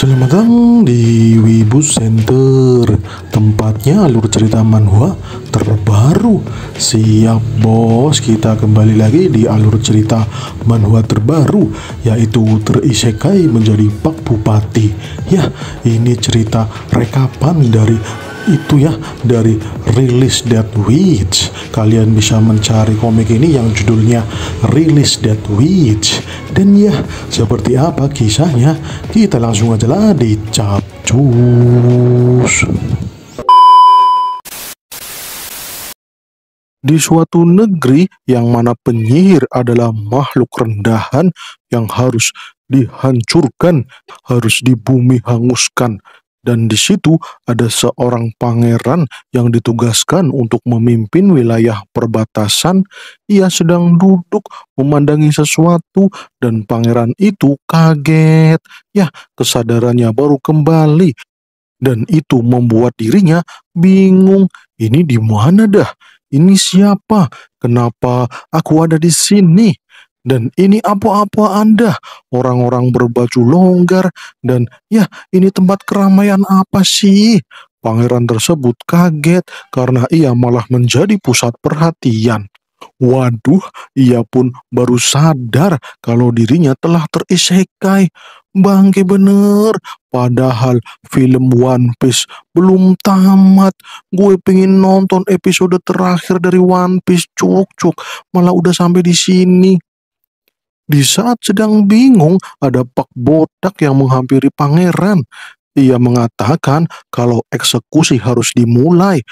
Selamat datang di Wibu Center Tempatnya alur cerita manhwa terbaru Siap bos, kita kembali lagi di alur cerita manhwa terbaru Yaitu terisekai menjadi Pak Bupati Ya, ini cerita rekapan dari itu ya dari Release That Witch. Kalian bisa mencari komik ini yang judulnya Release That Witch. Dan ya, seperti apa kisahnya? Kita langsung aja lah di capcus. Di suatu negeri yang mana penyihir adalah makhluk rendahan yang harus dihancurkan, harus di bumi hanguskan, dan di situ ada seorang pangeran yang ditugaskan untuk memimpin wilayah perbatasan. Ia sedang duduk memandangi sesuatu dan pangeran itu kaget. Ya, kesadarannya baru kembali dan itu membuat dirinya bingung. Ini di mana dah? Ini siapa? Kenapa aku ada di sini? Dan ini apa-apa Anda, orang-orang berbaju longgar, dan ya ini tempat keramaian apa sih? Pangeran tersebut kaget karena ia malah menjadi pusat perhatian. Waduh, ia pun baru sadar kalau dirinya telah terisekai. Bangke bener, padahal film One Piece belum tamat. Gue pengen nonton episode terakhir dari One Piece, cuk cuk. Malah udah sampai di sini. Di saat sedang bingung, ada pak botak yang menghampiri pangeran. Ia mengatakan kalau eksekusi harus dimulai.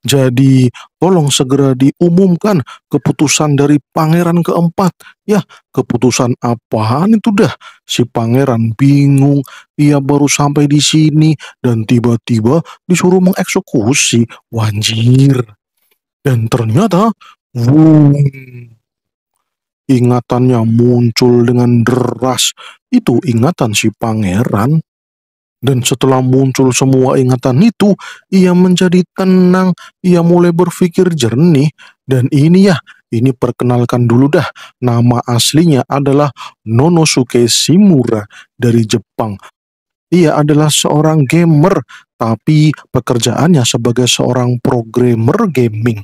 Jadi, tolong segera diumumkan keputusan dari pangeran keempat. Ya, keputusan apaan itu dah? Si pangeran bingung. Ia baru sampai di sini dan tiba-tiba disuruh mengeksekusi. Wanjir. Dan ternyata, wung, Ingatannya muncul dengan deras itu ingatan si pangeran. Dan setelah muncul semua ingatan itu, ia menjadi tenang, ia mulai berpikir jernih. Dan ini ya, ini perkenalkan dulu dah, nama aslinya adalah Nonosuke Shimura dari Jepang. Ia adalah seorang gamer, tapi pekerjaannya sebagai seorang programmer gaming.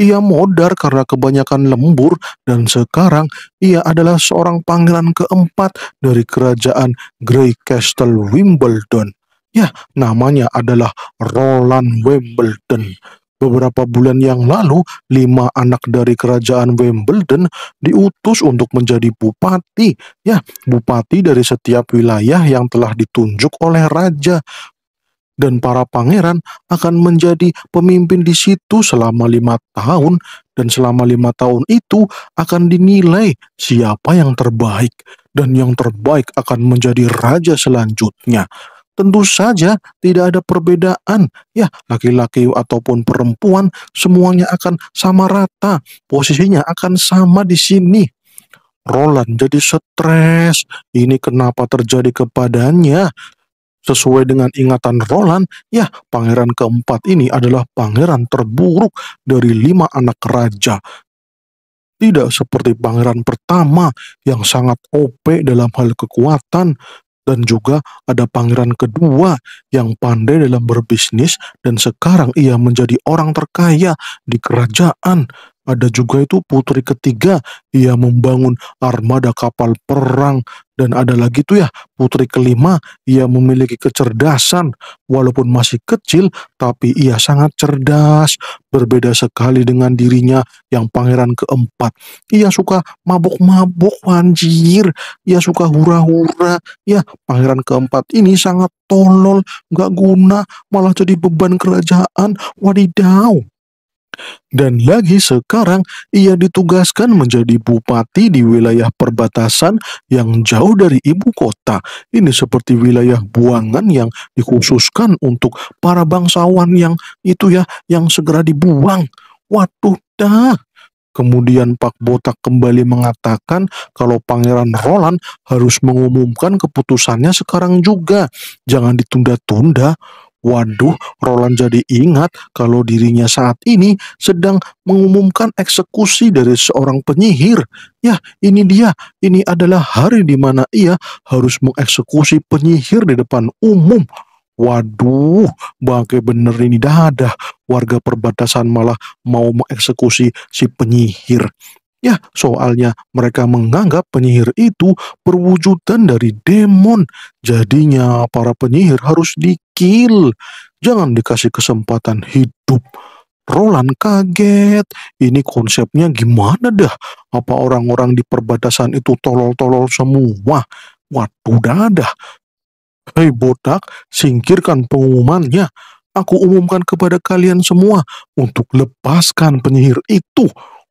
Ia modar karena kebanyakan lembur dan sekarang ia adalah seorang pangeran keempat dari kerajaan Grey Castle Wimbledon. Ya, namanya adalah Roland Wimbledon. Beberapa bulan yang lalu, lima anak dari kerajaan Wimbledon diutus untuk menjadi bupati. Ya, bupati dari setiap wilayah yang telah ditunjuk oleh raja dan para pangeran akan menjadi pemimpin di situ selama lima tahun dan selama lima tahun itu akan dinilai siapa yang terbaik dan yang terbaik akan menjadi raja selanjutnya. Tentu saja tidak ada perbedaan ya laki-laki ataupun perempuan semuanya akan sama rata posisinya akan sama di sini Roland jadi stres. Ini kenapa terjadi kepadanya? Sesuai dengan ingatan Roland, ya pangeran keempat ini adalah pangeran terburuk dari lima anak raja. Tidak seperti pangeran pertama yang sangat OP dalam hal kekuatan, dan juga ada pangeran kedua yang pandai dalam berbisnis dan sekarang ia menjadi orang terkaya di kerajaan ada juga itu putri ketiga, ia membangun armada kapal perang. Dan ada lagi tuh ya, putri kelima, ia memiliki kecerdasan. Walaupun masih kecil, tapi ia sangat cerdas. Berbeda sekali dengan dirinya yang pangeran keempat. Ia suka mabuk-mabuk, wanjir Ia suka hura-hura. Ya, pangeran keempat ini sangat tolol, gak guna, malah jadi beban kerajaan. Wadidaw. Dan lagi sekarang ia ditugaskan menjadi bupati di wilayah perbatasan yang jauh dari ibu kota. Ini seperti wilayah buangan yang dikhususkan untuk para bangsawan yang itu ya yang segera dibuang. Waduh dah. Kemudian Pak Botak kembali mengatakan kalau Pangeran Roland harus mengumumkan keputusannya sekarang juga. Jangan ditunda-tunda. Waduh, Roland jadi ingat kalau dirinya saat ini sedang mengumumkan eksekusi dari seorang penyihir. Ya, ini dia. Ini adalah hari di mana ia harus mengeksekusi penyihir di depan umum. Waduh, bangke bener ini dadah. Warga perbatasan malah mau mengeksekusi si penyihir. Ya, soalnya mereka menganggap penyihir itu perwujudan dari demon. Jadinya para penyihir harus di kecil. Jangan dikasih kesempatan hidup. Roland kaget. Ini konsepnya gimana dah? Apa orang-orang di perbatasan itu tolol-tolol semua? Waduh dadah. Hei botak, singkirkan pengumumannya. Aku umumkan kepada kalian semua untuk lepaskan penyihir itu.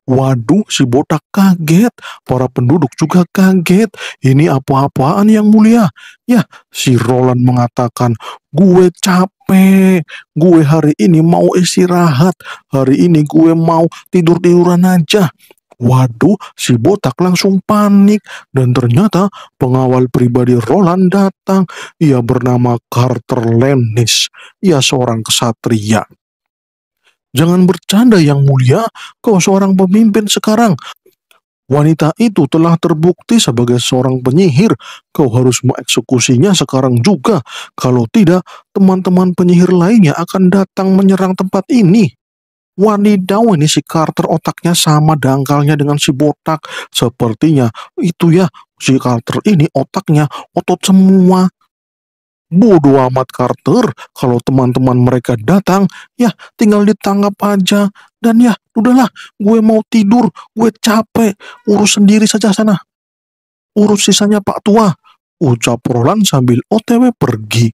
Waduh, si botak kaget. Para penduduk juga kaget. Ini apa-apaan yang mulia? Ya, si Roland mengatakan, gue capek. Gue hari ini mau istirahat. Hari ini gue mau tidur-tiduran aja. Waduh, si botak langsung panik dan ternyata pengawal pribadi Roland datang. Ia bernama Carter Lennis. Ia seorang kesatria. Jangan bercanda yang mulia, kau seorang pemimpin sekarang. Wanita itu telah terbukti sebagai seorang penyihir. Kau harus mengeksekusinya sekarang juga. Kalau tidak, teman-teman penyihir lainnya akan datang menyerang tempat ini. Wanita ini si Carter otaknya sama dangkalnya dengan si botak. Sepertinya itu ya si Carter ini otaknya otot semua. Bodoh amat Carter, kalau teman-teman mereka datang, ya tinggal ditangkap aja. Dan ya, udahlah, gue mau tidur, gue capek, urus sendiri saja sana. Urus sisanya Pak Tua, ucap Roland sambil otw pergi.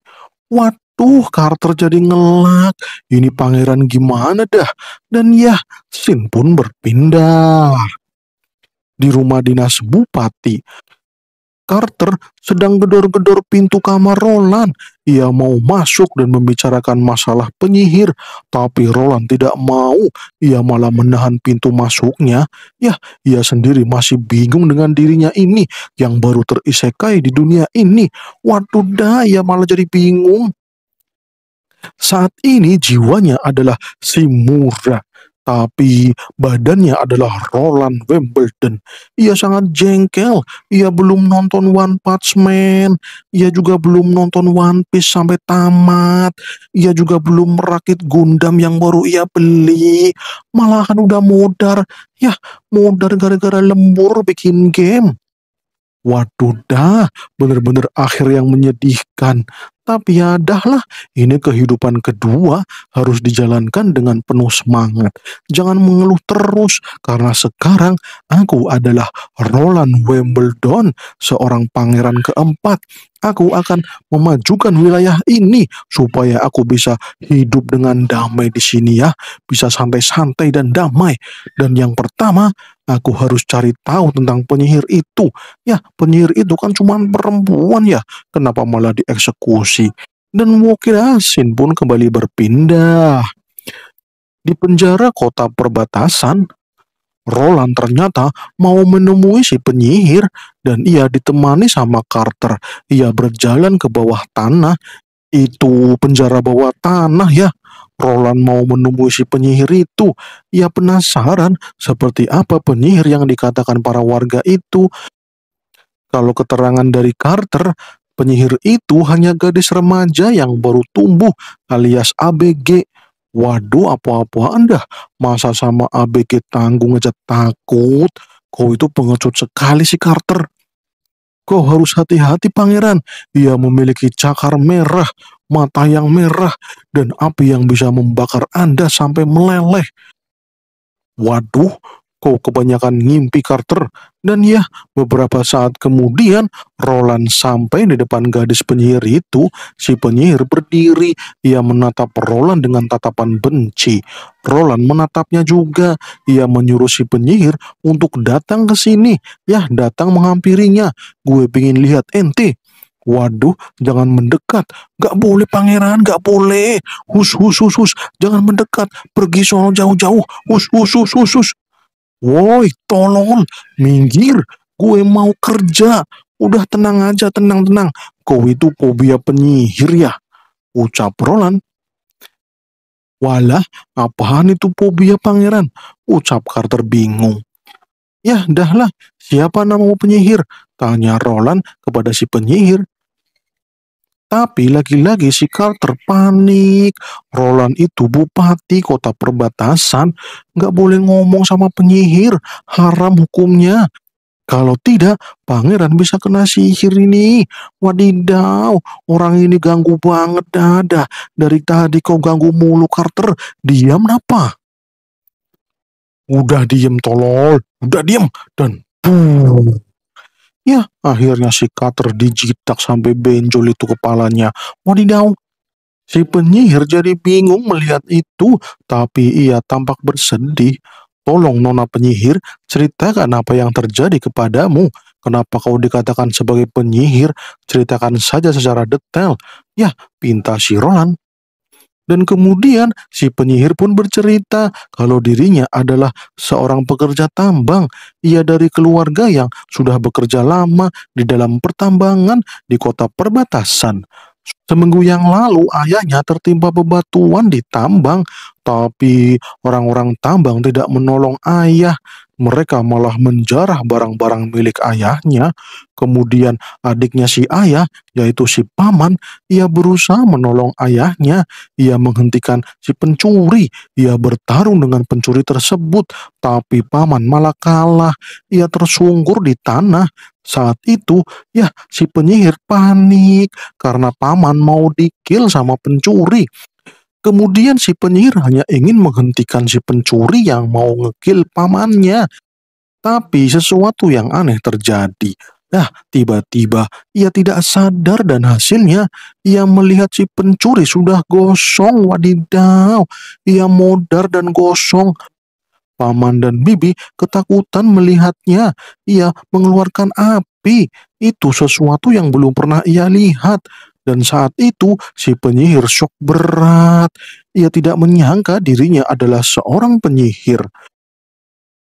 Waduh, Carter jadi ngelak, ini pangeran gimana dah. Dan ya, Sin pun berpindah. Di rumah dinas Bupati, Carter sedang gedor-gedor pintu kamar Roland. Ia mau masuk dan membicarakan masalah penyihir, tapi Roland tidak mau. Ia malah menahan pintu masuknya. Yah, ia sendiri masih bingung dengan dirinya ini yang baru terisekai di dunia ini. Waduh dah, ia malah jadi bingung. Saat ini jiwanya adalah si murah tapi badannya adalah Roland Wimbledon. Ia sangat jengkel, ia belum nonton One Punch Man, ia juga belum nonton One Piece sampai tamat, ia juga belum merakit Gundam yang baru ia beli, malahan udah modar, ya modar gara-gara lembur bikin game. Waduh dah, bener-bener akhir yang menyedihkan. Tapi ya dahlah, ini kehidupan kedua harus dijalankan dengan penuh semangat. Jangan mengeluh terus karena sekarang aku adalah Roland Wimbledon, seorang pangeran keempat. Aku akan memajukan wilayah ini supaya aku bisa hidup dengan damai di sini ya, bisa santai-santai dan damai. Dan yang pertama, aku harus cari tahu tentang penyihir itu. Ya, penyihir itu kan cuma perempuan ya. Kenapa malah dieksekusi? dan Wokir asin pun kembali berpindah. Di penjara kota perbatasan, Roland ternyata mau menemui si penyihir dan ia ditemani sama Carter. Ia berjalan ke bawah tanah. Itu penjara bawah tanah ya. Roland mau menemui si penyihir itu. Ia penasaran seperti apa penyihir yang dikatakan para warga itu. Kalau keterangan dari Carter, Penyihir itu hanya gadis remaja yang baru tumbuh alias ABG. Waduh, apa-apa Anda? Masa sama ABG tanggung aja takut? Kau itu pengecut sekali si Carter. Kau harus hati-hati pangeran. Dia memiliki cakar merah, mata yang merah, dan api yang bisa membakar Anda sampai meleleh. Waduh, kau kebanyakan ngimpi Carter. Dan ya, beberapa saat kemudian Roland sampai di depan gadis penyihir itu. Si penyihir berdiri, ia menatap Roland dengan tatapan benci. Roland menatapnya juga. Ia menyuruh si penyihir untuk datang ke sini. Ya, datang menghampirinya. Gue pingin lihat ente. Waduh, jangan mendekat. Gak boleh pangeran, gak boleh. Hus, hus, hus, hus. Jangan mendekat. Pergi sono jauh-jauh. Hus, hus, hus, hus, hus woi tolong minggir gue mau kerja udah tenang aja tenang tenang kau itu kobia penyihir ya ucap Roland walah apaan itu pobia pangeran ucap Carter bingung ya dahlah siapa namamu penyihir tanya Roland kepada si penyihir tapi lagi-lagi si Carter panik. Roland itu bupati kota perbatasan, nggak boleh ngomong sama penyihir, haram hukumnya. Kalau tidak, pangeran bisa kena sihir ini. Wadidaw, orang ini ganggu banget dada. Dari tadi kau ganggu mulu Carter, diam apa? Udah diem tolol, udah diem. Dan boom, Ya, akhirnya si Cutter dijitak sampai benjol itu kepalanya. Wadidaw, Si penyihir jadi bingung melihat itu, tapi ia tampak bersedih. Tolong nona penyihir, ceritakan apa yang terjadi kepadamu. Kenapa kau dikatakan sebagai penyihir? Ceritakan saja secara detail. Ya, pinta si Roland. Dan kemudian si penyihir pun bercerita kalau dirinya adalah seorang pekerja tambang. Ia dari keluarga yang sudah bekerja lama di dalam pertambangan di kota perbatasan. Seminggu yang lalu ayahnya tertimpa bebatuan di tambang, tapi orang-orang tambang tidak menolong ayah. Mereka malah menjarah barang-barang milik ayahnya. Kemudian adiknya si ayah, yaitu si paman, ia berusaha menolong ayahnya. Ia menghentikan si pencuri. Ia bertarung dengan pencuri tersebut, tapi paman malah kalah. Ia tersungkur di tanah. Saat itu, ya si penyihir panik karena paman mau dikil sama pencuri. Kemudian si penyihir hanya ingin menghentikan si pencuri yang mau ngekil pamannya. Tapi sesuatu yang aneh terjadi. Nah, tiba-tiba ia tidak sadar dan hasilnya ia melihat si pencuri sudah gosong. Wadidaw, ia modar dan gosong Paman dan Bibi ketakutan melihatnya. Ia mengeluarkan api. Itu sesuatu yang belum pernah ia lihat. Dan saat itu si penyihir shock berat. Ia tidak menyangka dirinya adalah seorang penyihir.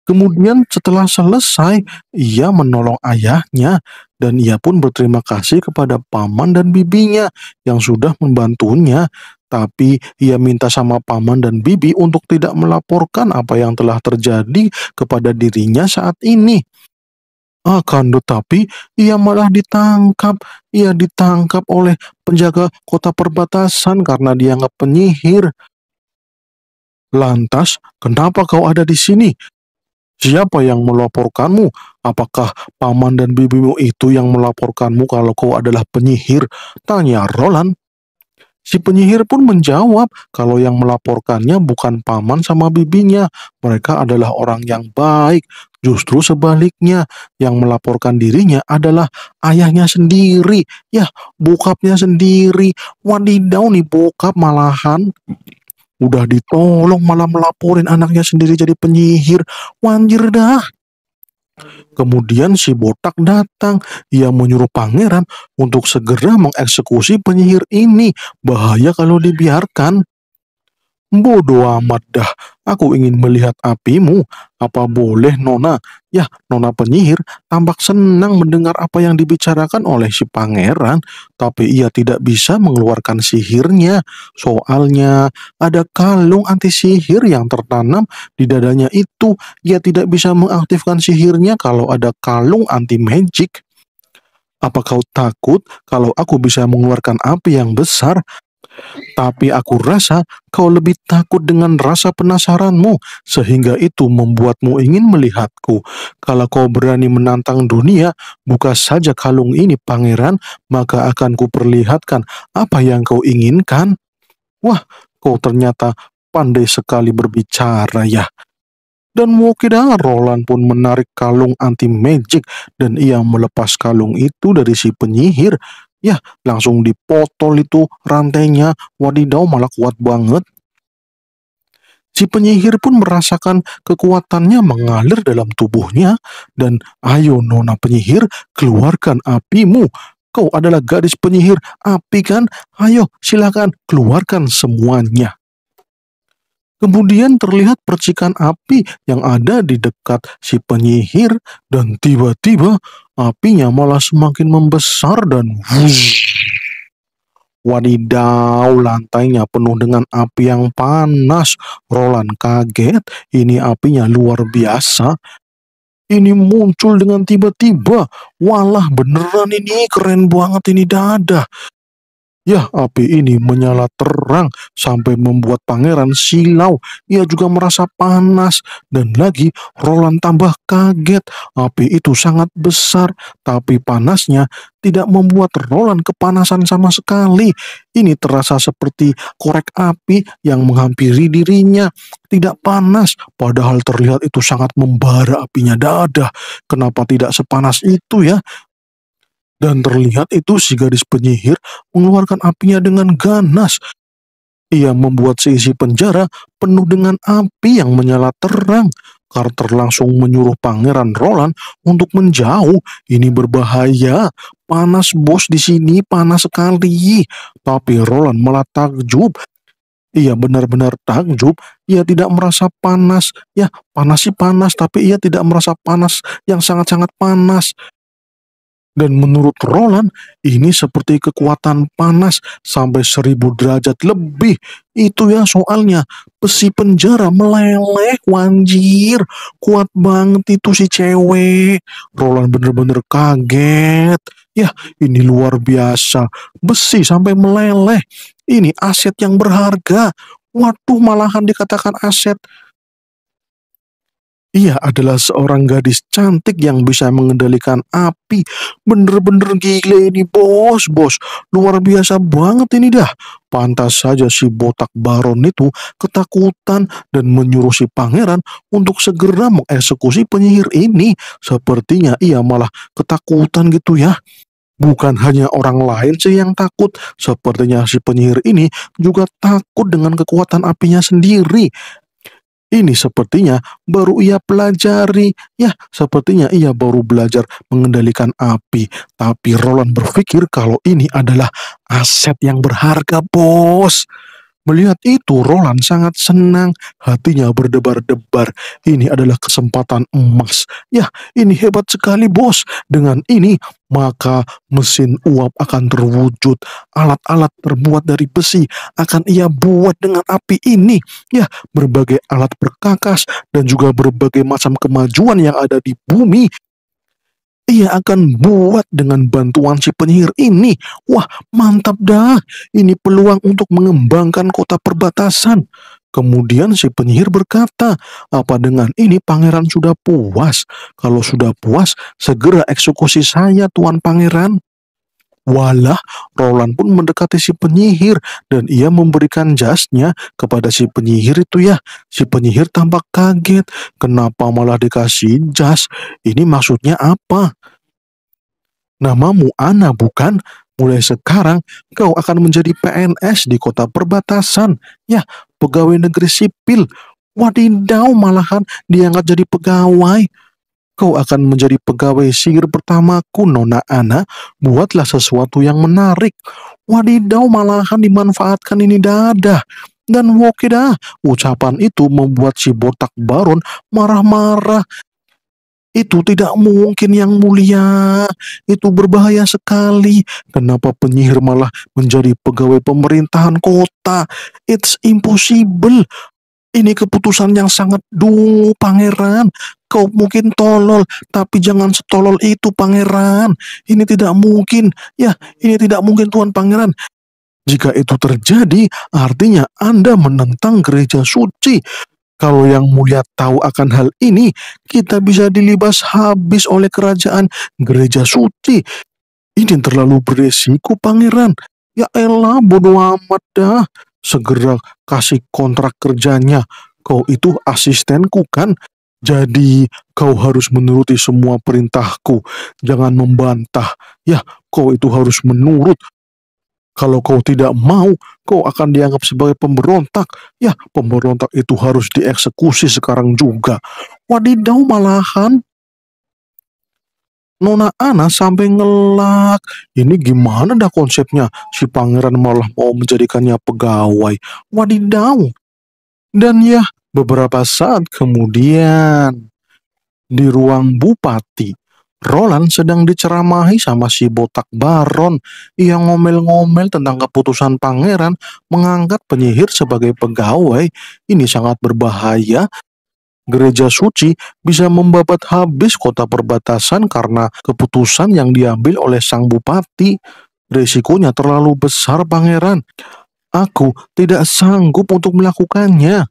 Kemudian setelah selesai, ia menolong ayahnya dan ia pun berterima kasih kepada paman dan bibinya yang sudah membantunya. Tapi ia minta sama paman dan bibi untuk tidak melaporkan apa yang telah terjadi kepada dirinya saat ini. Akan ah, tetapi ia malah ditangkap. Ia ditangkap oleh penjaga kota perbatasan karena dianggap penyihir. Lantas, kenapa kau ada di sini? Siapa yang melaporkanmu? Apakah paman dan bibimu itu yang melaporkanmu kalau kau adalah penyihir? Tanya Roland. Si penyihir pun menjawab kalau yang melaporkannya bukan paman sama bibinya. Mereka adalah orang yang baik. Justru sebaliknya, yang melaporkan dirinya adalah ayahnya sendiri. Ya, bokapnya sendiri. Wadidaw nih bokap malahan. Udah ditolong malah melaporin anaknya sendiri jadi penyihir. Wanjir dah. Kemudian si botak datang. Ia menyuruh pangeran untuk segera mengeksekusi penyihir ini. Bahaya kalau dibiarkan. Bodoh amat dah, aku ingin melihat apimu. Apa boleh, Nona? Ya, Nona penyihir tampak senang mendengar apa yang dibicarakan oleh si pangeran, tapi ia tidak bisa mengeluarkan sihirnya. Soalnya, ada kalung anti sihir yang tertanam di dadanya itu. Ia tidak bisa mengaktifkan sihirnya kalau ada kalung anti magic. Apa kau takut kalau aku bisa mengeluarkan api yang besar? Tapi aku rasa kau lebih takut dengan rasa penasaranmu, sehingga itu membuatmu ingin melihatku. Kalau kau berani menantang dunia, buka saja kalung ini, pangeran, maka akan kuperlihatkan apa yang kau inginkan. Wah, kau ternyata pandai sekali berbicara ya. Dan mau Roland pun menarik kalung anti-magic dan ia melepas kalung itu dari si penyihir Ya, langsung dipotol itu rantainya. Wadidaw malah kuat banget. Si penyihir pun merasakan kekuatannya mengalir dalam tubuhnya dan ayo nona penyihir keluarkan apimu. Kau adalah gadis penyihir api kan? Ayo silakan keluarkan semuanya. Kemudian terlihat percikan api yang ada di dekat si penyihir dan tiba-tiba apinya malah semakin membesar dan wush. Wadidaw, lantainya penuh dengan api yang panas. Roland kaget, ini apinya luar biasa. Ini muncul dengan tiba-tiba. Walah, beneran ini keren banget ini dada. Ya, api ini menyala terang sampai membuat pangeran silau. Ia juga merasa panas dan lagi Roland tambah kaget. Api itu sangat besar, tapi panasnya tidak membuat Roland kepanasan sama sekali. Ini terasa seperti korek api yang menghampiri dirinya. Tidak panas, padahal terlihat itu sangat membara apinya dadah. Kenapa tidak sepanas itu ya? Dan terlihat itu si gadis penyihir mengeluarkan apinya dengan ganas. Ia membuat seisi penjara penuh dengan api yang menyala terang. Carter langsung menyuruh Pangeran Roland untuk menjauh. Ini berbahaya. Panas bos di sini panas sekali. Tapi Roland malah takjub ia benar-benar takjub, ia tidak merasa panas. Ya, panas sih panas, tapi ia tidak merasa panas yang sangat-sangat panas. Dan menurut Roland, ini seperti kekuatan panas sampai seribu derajat lebih. Itu ya soalnya, besi penjara meleleh, wanjir. Kuat banget itu si cewek. Roland bener-bener kaget. Ya, ini luar biasa. Besi sampai meleleh. Ini aset yang berharga. Waduh, malahan dikatakan aset. Ia adalah seorang gadis cantik yang bisa mengendalikan api. Bener-bener gila ini bos, bos. Luar biasa banget ini dah. Pantas saja si botak baron itu ketakutan dan menyuruh si pangeran untuk segera mengeksekusi penyihir ini. Sepertinya ia malah ketakutan gitu ya. Bukan hanya orang lain sih yang takut, sepertinya si penyihir ini juga takut dengan kekuatan apinya sendiri. Ini sepertinya baru ia pelajari. Ya, sepertinya ia baru belajar mengendalikan api. Tapi Roland berpikir kalau ini adalah aset yang berharga, bos. Melihat itu, Roland sangat senang. Hatinya berdebar-debar. Ini adalah kesempatan emas. Ya, ini hebat sekali, bos. Dengan ini, maka mesin uap akan terwujud. Alat-alat terbuat dari besi akan ia buat dengan api ini. Ya, berbagai alat perkakas dan juga berbagai macam kemajuan yang ada di bumi ia akan buat dengan bantuan si penyihir ini. Wah, mantap dah. Ini peluang untuk mengembangkan kota perbatasan. Kemudian si penyihir berkata, apa dengan ini pangeran sudah puas? Kalau sudah puas, segera eksekusi saya, Tuan Pangeran. Walah, Roland pun mendekati si penyihir dan ia memberikan jasnya kepada si penyihir itu ya. Si penyihir tampak kaget. Kenapa malah dikasih jas? Ini maksudnya apa? Namamu Ana bukan? Mulai sekarang kau akan menjadi PNS di kota perbatasan. Ya, pegawai negeri sipil. Wadidaw malahan diangkat jadi pegawai kau akan menjadi pegawai sihir pertamaku, Nona Ana. Buatlah sesuatu yang menarik. Wadidaw malahan dimanfaatkan ini dadah. Dan wokidah, ucapan itu membuat si botak baron marah-marah. Itu tidak mungkin yang mulia. Itu berbahaya sekali. Kenapa penyihir malah menjadi pegawai pemerintahan kota? It's impossible. Ini keputusan yang sangat dungu, pangeran. Kau mungkin tolol, tapi jangan setolol itu pangeran. Ini tidak mungkin. Ya, ini tidak mungkin Tuhan pangeran. Jika itu terjadi, artinya Anda menentang gereja suci. Kalau yang mulia tahu akan hal ini, kita bisa dilibas habis oleh kerajaan gereja suci. Ini terlalu beresiko pangeran. Ya elah bodoh amat dah. Segera kasih kontrak kerjanya. Kau itu asistenku kan? Jadi kau harus menuruti semua perintahku. Jangan membantah. Ya, kau itu harus menurut. Kalau kau tidak mau, kau akan dianggap sebagai pemberontak. Ya, pemberontak itu harus dieksekusi sekarang juga. Wadidaw malahan. Nona Ana sampai ngelak. Ini gimana dah konsepnya? Si pangeran malah mau menjadikannya pegawai. Wadidaw. Dan ya, Beberapa saat kemudian, di ruang bupati, Roland sedang diceramahi sama si botak baron yang ngomel-ngomel tentang keputusan pangeran mengangkat penyihir sebagai pegawai. Ini sangat berbahaya. Gereja suci bisa membabat habis kota perbatasan karena keputusan yang diambil oleh sang bupati. Resikonya terlalu besar pangeran. Aku tidak sanggup untuk melakukannya.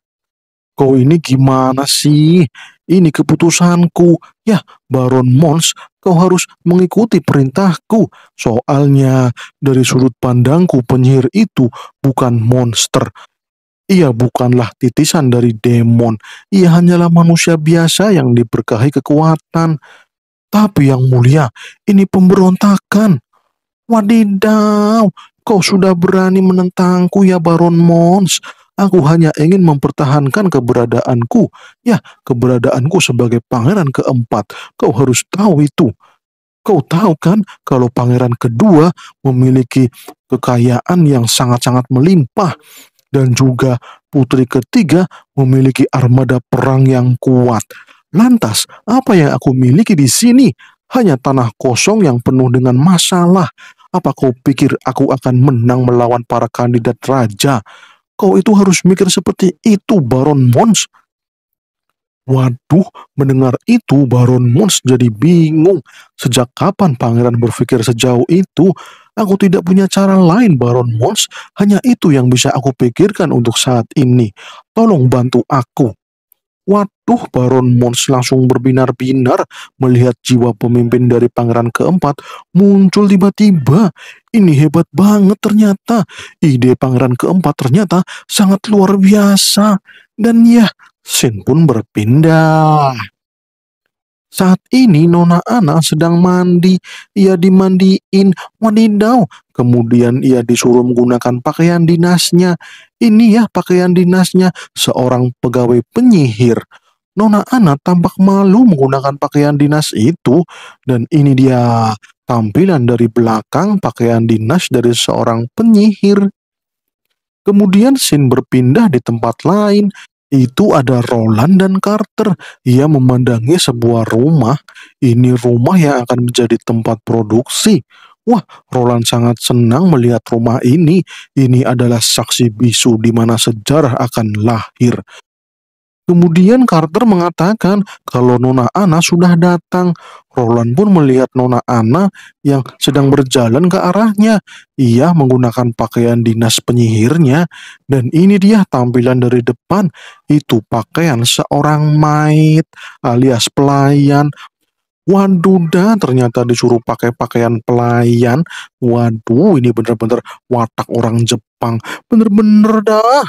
Kau ini gimana sih? Ini keputusanku. Ya, Baron Mons, kau harus mengikuti perintahku. Soalnya, dari sudut pandangku penyihir itu bukan monster. Ia bukanlah titisan dari demon. Ia hanyalah manusia biasa yang diberkahi kekuatan. Tapi yang mulia, ini pemberontakan. Wadidaw, kau sudah berani menentangku ya Baron Mons. Aku hanya ingin mempertahankan keberadaanku. Ya, keberadaanku sebagai pangeran keempat. Kau harus tahu itu. Kau tahu kan kalau pangeran kedua memiliki kekayaan yang sangat-sangat melimpah dan juga putri ketiga memiliki armada perang yang kuat. Lantas, apa yang aku miliki di sini? Hanya tanah kosong yang penuh dengan masalah. Apa kau pikir aku akan menang melawan para kandidat raja? Kau itu harus mikir seperti itu Baron Mons. Waduh, mendengar itu Baron Mons jadi bingung. Sejak kapan pangeran berpikir sejauh itu? Aku tidak punya cara lain Baron Mons, hanya itu yang bisa aku pikirkan untuk saat ini. Tolong bantu aku. Waduh, Baron Mons langsung berbinar-binar melihat jiwa pemimpin dari pangeran keempat muncul tiba-tiba. Ini hebat banget ternyata. Ide pangeran keempat ternyata sangat luar biasa. Dan ya, Sin pun berpindah. Saat ini Nona Ana sedang mandi. Ia dimandiin, wanidau. Kemudian ia disuruh menggunakan pakaian dinasnya. Ini ya pakaian dinasnya seorang pegawai penyihir. Nona Ana tampak malu menggunakan pakaian dinas itu dan ini dia tampilan dari belakang pakaian dinas dari seorang penyihir. Kemudian Sin berpindah di tempat lain. Itu ada Roland dan Carter. Ia memandangi sebuah rumah. Ini rumah yang akan menjadi tempat produksi. Wah, Roland sangat senang melihat rumah ini. Ini adalah saksi bisu di mana sejarah akan lahir. Kemudian Carter mengatakan kalau Nona Ana sudah datang. Roland pun melihat Nona Ana yang sedang berjalan ke arahnya. Ia menggunakan pakaian dinas penyihirnya dan ini dia tampilan dari depan. Itu pakaian seorang maid alias pelayan Waduh dah ternyata disuruh pakai pakaian pelayan. Waduh ini bener-bener watak orang Jepang. Bener-bener dah.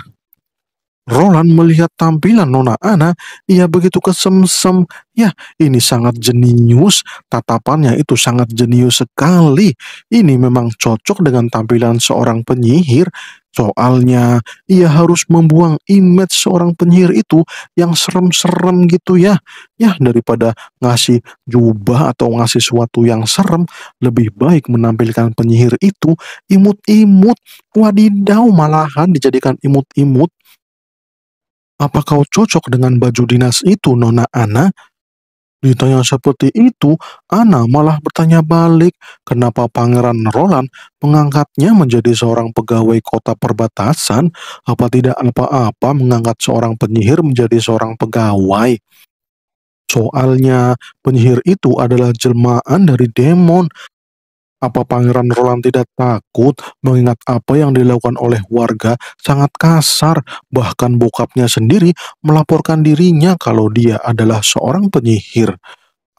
Roland melihat tampilan Nona Ana, ia begitu kesemsem. Ya, ini sangat jenius. Tatapannya itu sangat jenius sekali. Ini memang cocok dengan tampilan seorang penyihir. Soalnya, ia harus membuang image seorang penyihir itu yang serem-serem gitu ya. Ya, daripada ngasih jubah atau ngasih sesuatu yang serem, lebih baik menampilkan penyihir itu imut-imut. Wadidaw, malahan dijadikan imut-imut. Apa kau cocok dengan baju dinas itu, Nona Ana? Ditanya seperti itu, Ana malah bertanya balik kenapa Pangeran Roland mengangkatnya menjadi seorang pegawai kota perbatasan, apa tidak apa-apa mengangkat seorang penyihir menjadi seorang pegawai. Soalnya penyihir itu adalah jelmaan dari demon apa Pangeran Roland tidak takut mengingat apa yang dilakukan oleh warga sangat kasar, bahkan bokapnya sendiri melaporkan dirinya kalau dia adalah seorang penyihir.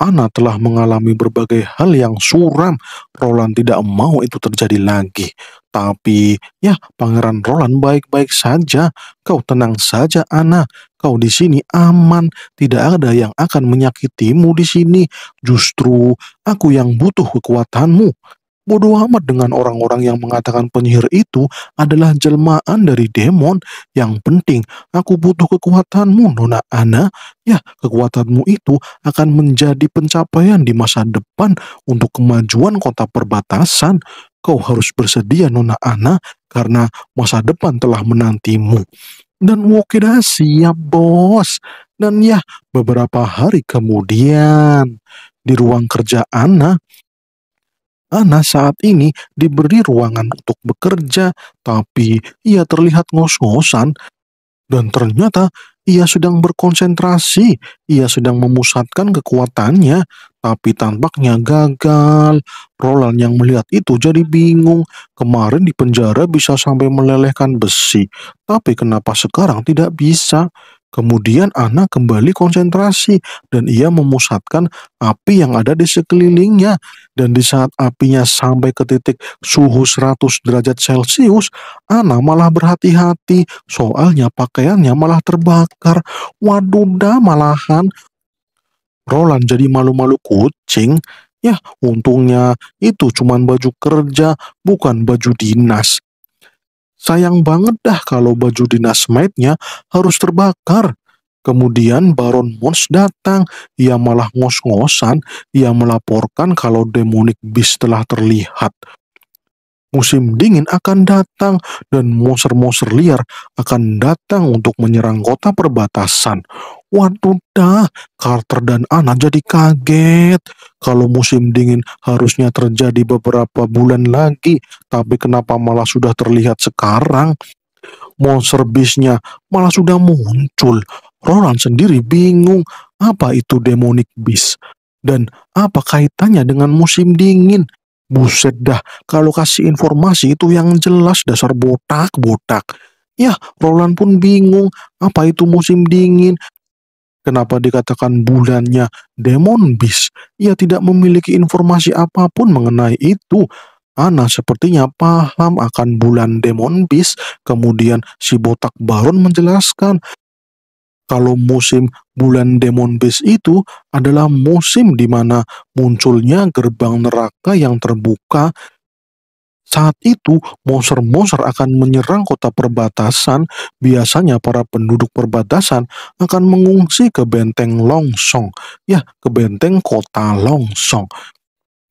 Ana telah mengalami berbagai hal yang suram. Roland tidak mau itu terjadi lagi. Tapi, ya, Pangeran Roland baik-baik saja. Kau tenang saja, Ana. Kau di sini aman. Tidak ada yang akan menyakitimu di sini. Justru aku yang butuh kekuatanmu. Bodoh amat dengan orang-orang yang mengatakan penyihir itu adalah jelmaan dari demon. Yang penting, aku butuh kekuatanmu, Nona Ana. Ya, kekuatanmu itu akan menjadi pencapaian di masa depan untuk kemajuan kota perbatasan. Kau harus bersedia, Nona Ana, karena masa depan telah menantimu. Dan Wokida siap, bos. Dan ya, beberapa hari kemudian, di ruang kerja Ana, Ana saat ini diberi ruangan untuk bekerja, tapi ia terlihat ngos-ngosan dan ternyata ia sedang berkonsentrasi, ia sedang memusatkan kekuatannya, tapi tampaknya gagal. Roland yang melihat itu jadi bingung. Kemarin di penjara bisa sampai melelehkan besi, tapi kenapa sekarang tidak bisa? Kemudian Ana kembali konsentrasi dan ia memusatkan api yang ada di sekelilingnya. Dan di saat apinya sampai ke titik suhu 100 derajat Celcius, Ana malah berhati-hati. Soalnya pakaiannya malah terbakar. Waduh dah malahan. Roland jadi malu-malu kucing. Ya, untungnya itu cuman baju kerja, bukan baju dinas. Sayang banget dah kalau baju dinas maidnya harus terbakar. Kemudian Baron Mons datang, ia malah ngos-ngosan, ia melaporkan kalau demonic beast telah terlihat. Musim dingin akan datang dan monster-monster liar akan datang untuk menyerang kota perbatasan. Waduh dah, Carter dan Anna jadi kaget. Kalau musim dingin harusnya terjadi beberapa bulan lagi, tapi kenapa malah sudah terlihat sekarang? Monster bisnya malah sudah muncul. Roland sendiri bingung apa itu demonic bis dan apa kaitannya dengan musim dingin. Buset dah, kalau kasih informasi itu yang jelas dasar botak-botak. Ya, Roland pun bingung apa itu musim dingin Kenapa dikatakan bulannya demon bis? Ia tidak memiliki informasi apapun mengenai itu. Ana sepertinya paham akan bulan demon bis. Kemudian si botak baron menjelaskan kalau musim bulan demon bis itu adalah musim di mana munculnya gerbang neraka yang terbuka saat itu, monster-monster akan menyerang kota perbatasan. Biasanya para penduduk perbatasan akan mengungsi ke benteng Longsong, ya ke benteng kota Longsong.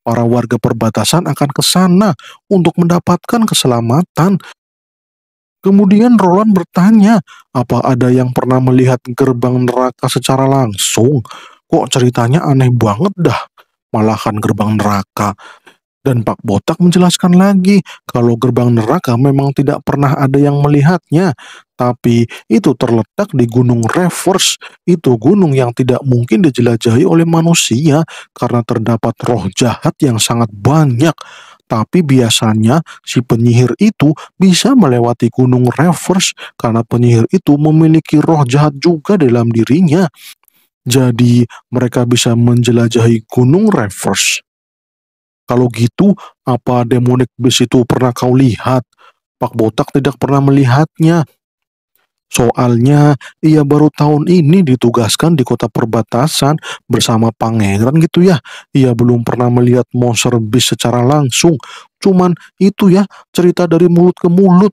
Para warga perbatasan akan ke sana untuk mendapatkan keselamatan Kemudian Roland bertanya, apa ada yang pernah melihat gerbang neraka secara langsung? Kok ceritanya aneh banget dah, malahan gerbang neraka. Dan Pak Botak menjelaskan lagi kalau gerbang neraka memang tidak pernah ada yang melihatnya, tapi itu terletak di Gunung Reverse. Itu gunung yang tidak mungkin dijelajahi oleh manusia karena terdapat roh jahat yang sangat banyak. Tapi biasanya si penyihir itu bisa melewati gunung reverse karena penyihir itu memiliki roh jahat juga dalam dirinya. Jadi mereka bisa menjelajahi gunung reverse. Kalau gitu, apa demonik bis itu pernah kau lihat? Pak Botak tidak pernah melihatnya. Soalnya, ia baru tahun ini ditugaskan di kota perbatasan bersama pangeran gitu ya. Ia belum pernah melihat monster bis secara langsung. Cuman itu ya, cerita dari mulut ke mulut.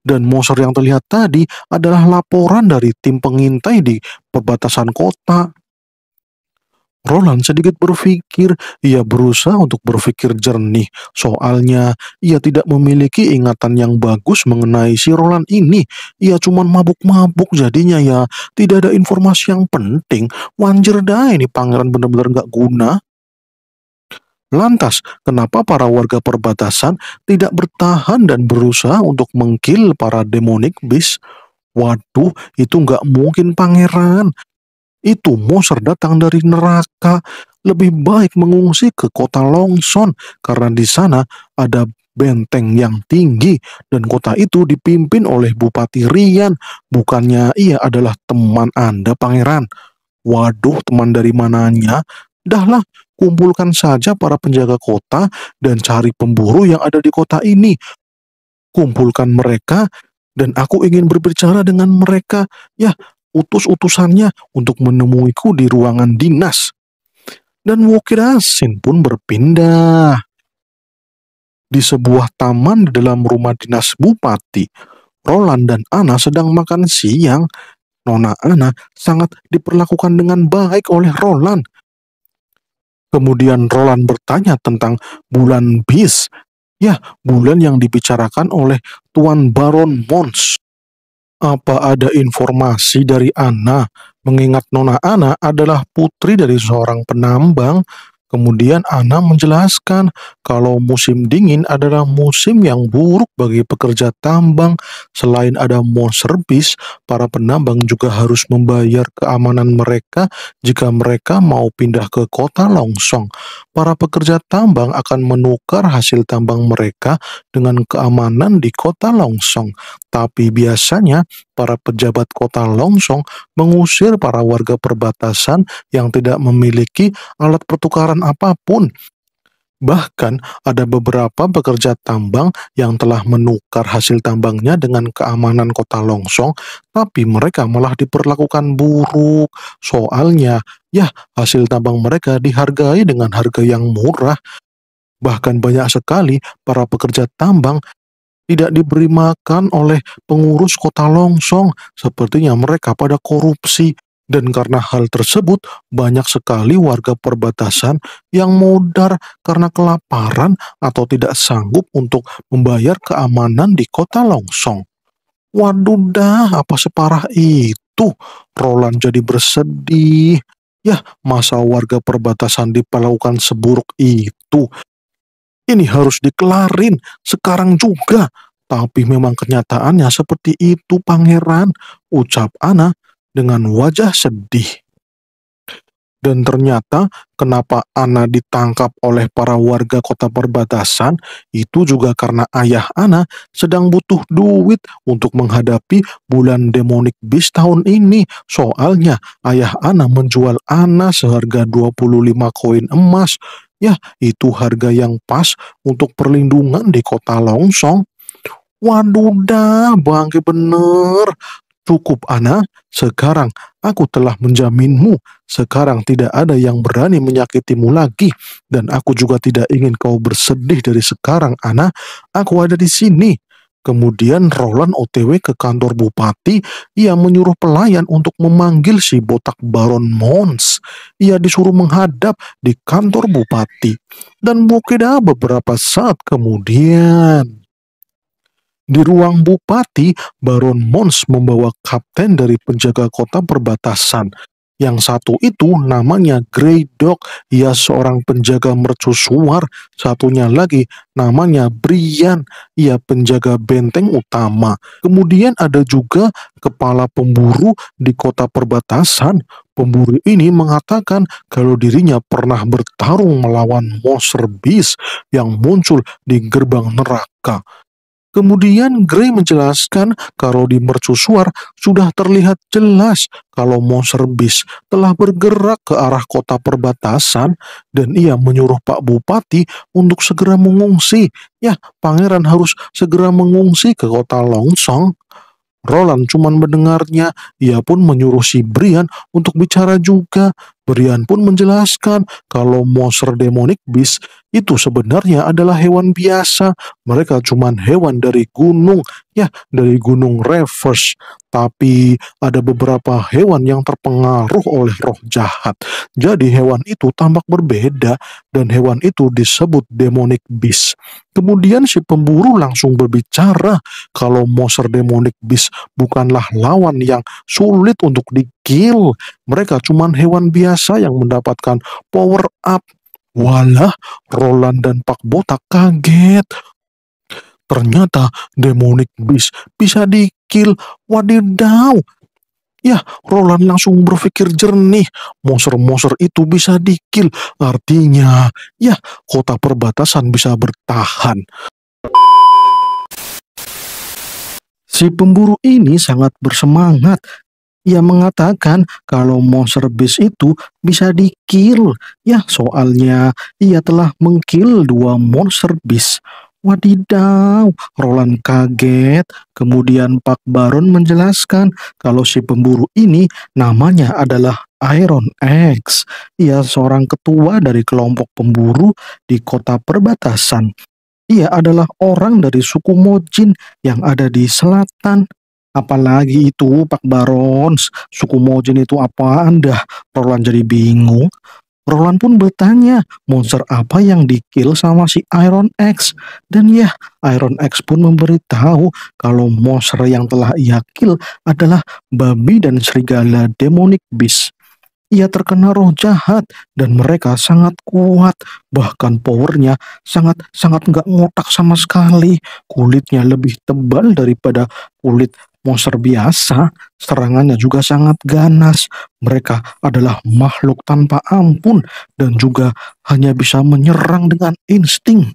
Dan monster yang terlihat tadi adalah laporan dari tim pengintai di perbatasan kota. Roland sedikit berpikir, ia berusaha untuk berpikir jernih. Soalnya, ia tidak memiliki ingatan yang bagus mengenai si Roland ini. Ia cuma mabuk-mabuk jadinya ya. Tidak ada informasi yang penting. Wanjir dah ini pangeran benar-benar gak guna. Lantas, kenapa para warga perbatasan tidak bertahan dan berusaha untuk mengkil para demonic beast? Waduh, itu nggak mungkin pangeran itu monster datang dari neraka, lebih baik mengungsi ke kota Longson karena di sana ada benteng yang tinggi dan kota itu dipimpin oleh Bupati Rian. Bukannya ia adalah teman Anda, Pangeran. Waduh, teman dari mananya? Dahlah, kumpulkan saja para penjaga kota dan cari pemburu yang ada di kota ini. Kumpulkan mereka dan aku ingin berbicara dengan mereka. Ya, utus-utusannya untuk menemuiku di ruangan dinas. Dan Wokirasin pun berpindah. Di sebuah taman di dalam rumah dinas bupati, Roland dan Ana sedang makan siang. Nona Ana sangat diperlakukan dengan baik oleh Roland. Kemudian Roland bertanya tentang bulan bis. Ya, bulan yang dibicarakan oleh Tuan Baron Mons. Apa ada informasi dari Ana mengingat Nona Ana adalah putri dari seorang penambang? Kemudian Ana menjelaskan kalau musim dingin adalah musim yang buruk bagi pekerja tambang. Selain ada monster bis, para penambang juga harus membayar keamanan mereka jika mereka mau pindah ke kota longsong. Para pekerja tambang akan menukar hasil tambang mereka dengan keamanan di kota longsong. Tapi biasanya para pejabat kota longsong mengusir para warga perbatasan yang tidak memiliki alat pertukaran apapun Bahkan ada beberapa pekerja tambang yang telah menukar hasil tambangnya dengan keamanan kota longsong, tapi mereka malah diperlakukan buruk. Soalnya, ya hasil tambang mereka dihargai dengan harga yang murah. Bahkan banyak sekali para pekerja tambang tidak diberi makan oleh pengurus kota longsong. Sepertinya mereka pada korupsi. Dan karena hal tersebut, banyak sekali warga perbatasan yang mudar karena kelaparan atau tidak sanggup untuk membayar keamanan di kota Longsong. Waduh dah, apa separah itu? Roland jadi bersedih. Ya, masa warga perbatasan diperlakukan seburuk itu? Ini harus dikelarin sekarang juga. Tapi memang kenyataannya seperti itu, pangeran. Ucap Ana dengan wajah sedih. Dan ternyata kenapa Ana ditangkap oleh para warga kota perbatasan itu juga karena ayah Ana sedang butuh duit untuk menghadapi bulan demonik bis tahun ini. Soalnya ayah Ana menjual Ana seharga 25 koin emas. Ya, itu harga yang pas untuk perlindungan di kota Longsong. Waduh dah, bangke bener cukup Ana, sekarang aku telah menjaminmu, sekarang tidak ada yang berani menyakitimu lagi, dan aku juga tidak ingin kau bersedih dari sekarang Ana, aku ada di sini. Kemudian Roland OTW ke kantor bupati, ia menyuruh pelayan untuk memanggil si botak Baron Mons. Ia disuruh menghadap di kantor bupati. Dan mungkin beberapa saat kemudian... Di ruang bupati, Baron Mons membawa kapten dari penjaga kota perbatasan. Yang satu itu namanya Grey Dog, ia seorang penjaga mercusuar. Satunya lagi namanya Brian, ia penjaga benteng utama. Kemudian ada juga kepala pemburu di kota perbatasan. Pemburu ini mengatakan kalau dirinya pernah bertarung melawan monster beast yang muncul di gerbang neraka. Kemudian Gray menjelaskan kalau di mercusuar sudah terlihat jelas kalau monster bis telah bergerak ke arah kota perbatasan dan ia menyuruh Pak Bupati untuk segera mengungsi. Ya, pangeran harus segera mengungsi ke kota Longsong. Roland cuman mendengarnya, ia pun menyuruh si Brian untuk bicara juga. Brian pun menjelaskan kalau monster demonic beast itu sebenarnya adalah hewan biasa. Mereka cuman hewan dari gunung, ya dari gunung Reverse. Tapi ada beberapa hewan yang terpengaruh oleh roh jahat. Jadi hewan itu tampak berbeda dan hewan itu disebut demonic beast. Kemudian si pemburu langsung berbicara kalau monster demonic beast bukanlah lawan yang sulit untuk di skill. Mereka cuma hewan biasa yang mendapatkan power up. Walah, Roland dan Pak Botak kaget. Ternyata demonic beast bisa dikill. Wadidaw, Ya, Roland langsung berpikir jernih. Monster-monster itu bisa dikil. Artinya, ya, kota perbatasan bisa bertahan. Si pemburu ini sangat bersemangat ia mengatakan kalau monster bis itu bisa di Ya, soalnya ia telah mengkill dua monster bis. Wadidaw, Roland kaget. Kemudian Pak Baron menjelaskan kalau si pemburu ini namanya adalah Iron X. Ia seorang ketua dari kelompok pemburu di kota perbatasan. Ia adalah orang dari suku Mojin yang ada di selatan. Apalagi itu Pak Barons, suku Mojen itu apa? Anda Roland jadi bingung. Roland pun bertanya, monster apa yang dikill sama si Iron X? Dan ya, Iron X pun memberitahu kalau monster yang telah ia kill adalah babi dan serigala demonic beast. Ia terkena roh jahat dan mereka sangat kuat, bahkan powernya sangat-sangat nggak ngotak sama sekali. Kulitnya lebih tebal daripada kulit monster biasa, serangannya juga sangat ganas. Mereka adalah makhluk tanpa ampun dan juga hanya bisa menyerang dengan insting.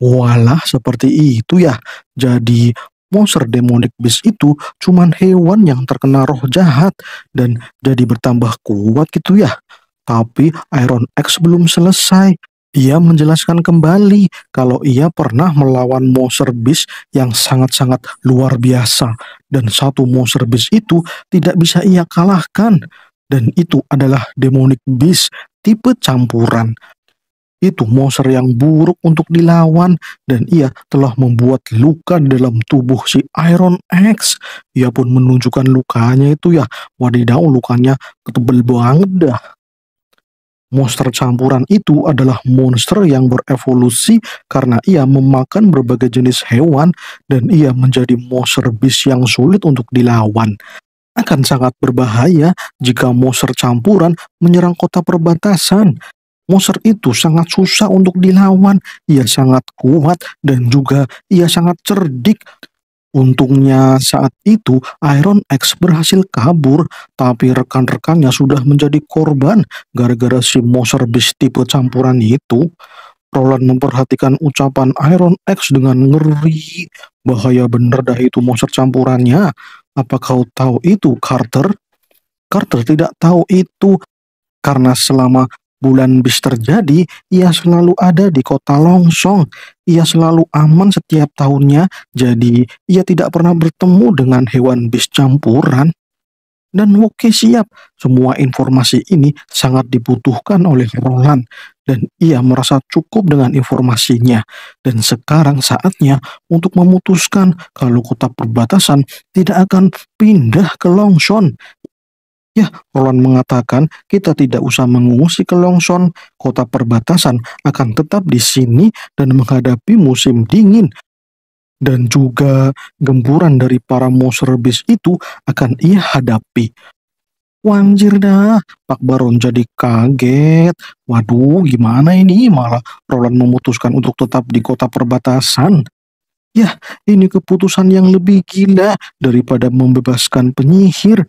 Walah seperti itu ya. Jadi monster demonic beast itu cuman hewan yang terkena roh jahat dan jadi bertambah kuat gitu ya. Tapi Iron X belum selesai. Ia menjelaskan kembali kalau ia pernah melawan monster beast yang sangat-sangat luar biasa dan satu monster beast itu tidak bisa ia kalahkan dan itu adalah demonic beast tipe campuran. Itu monster yang buruk untuk dilawan dan ia telah membuat luka dalam tubuh si Iron X. Ia pun menunjukkan lukanya itu ya, wadidaw lukanya ketebel banget dah. Monster campuran itu adalah monster yang berevolusi karena ia memakan berbagai jenis hewan dan ia menjadi monster bis yang sulit untuk dilawan. Akan sangat berbahaya jika monster campuran menyerang kota perbatasan. Monster itu sangat susah untuk dilawan, ia sangat kuat dan juga ia sangat cerdik Untungnya saat itu Iron X berhasil kabur, tapi rekan-rekannya sudah menjadi korban gara-gara si monster beast tipe campuran itu. Roland memperhatikan ucapan Iron X dengan ngeri. Bahaya bener dah itu monster campurannya. Apa kau tahu itu, Carter? Carter tidak tahu itu, karena selama bulan bis terjadi, ia selalu ada di kota longsong. Ia selalu aman setiap tahunnya, jadi ia tidak pernah bertemu dengan hewan bis campuran. Dan Woke siap, semua informasi ini sangat dibutuhkan oleh Roland, dan ia merasa cukup dengan informasinya. Dan sekarang saatnya untuk memutuskan kalau kota perbatasan tidak akan pindah ke Longshon. Ya, Roland mengatakan kita tidak usah mengungsi ke Longson, kota perbatasan akan tetap di sini dan menghadapi musim dingin. Dan juga gempuran dari para monster beast itu akan ia hadapi. Wanjir dah, Pak Baron jadi kaget. Waduh, gimana ini? Malah Roland memutuskan untuk tetap di kota perbatasan. Ya, ini keputusan yang lebih gila daripada membebaskan penyihir.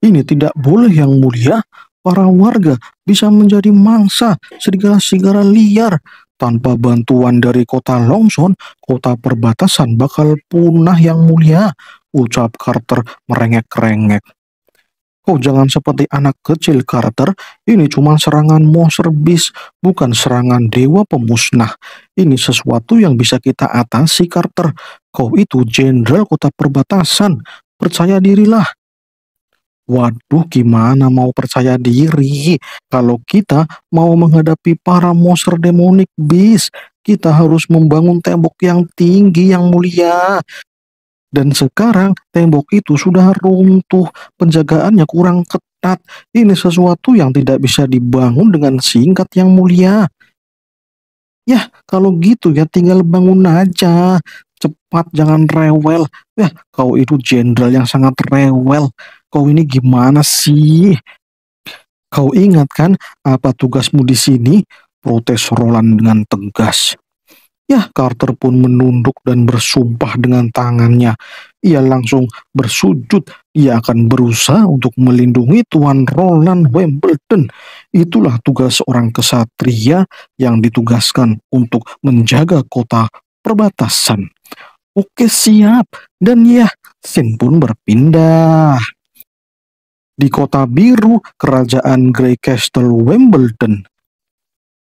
Ini tidak boleh yang mulia. Para warga bisa menjadi mangsa serigala-serigala liar. Tanpa bantuan dari kota Longson, kota perbatasan bakal punah yang mulia, ucap Carter merengek-rengek. Kau oh, jangan seperti anak kecil Carter, ini cuma serangan monster beast, bukan serangan dewa pemusnah. Ini sesuatu yang bisa kita atasi Carter. Kau itu jenderal kota perbatasan, percaya dirilah. Waduh, gimana mau percaya diri kalau kita mau menghadapi para monster demonik bis? Kita harus membangun tembok yang tinggi yang mulia. Dan sekarang tembok itu sudah runtuh, penjagaannya kurang ketat. Ini sesuatu yang tidak bisa dibangun dengan singkat yang mulia. Ya, kalau gitu ya tinggal bangun aja. Cepat, jangan rewel. Ya, kau itu jenderal yang sangat rewel kau ini gimana sih? Kau ingat kan apa tugasmu di sini? Protes Roland dengan tegas. Ya, Carter pun menunduk dan bersumpah dengan tangannya. Ia langsung bersujud. Ia akan berusaha untuk melindungi Tuan Roland Wimbledon. Itulah tugas seorang kesatria yang ditugaskan untuk menjaga kota perbatasan. Oke siap. Dan ya, Sin pun berpindah di kota biru kerajaan Grey Castle Wimbledon.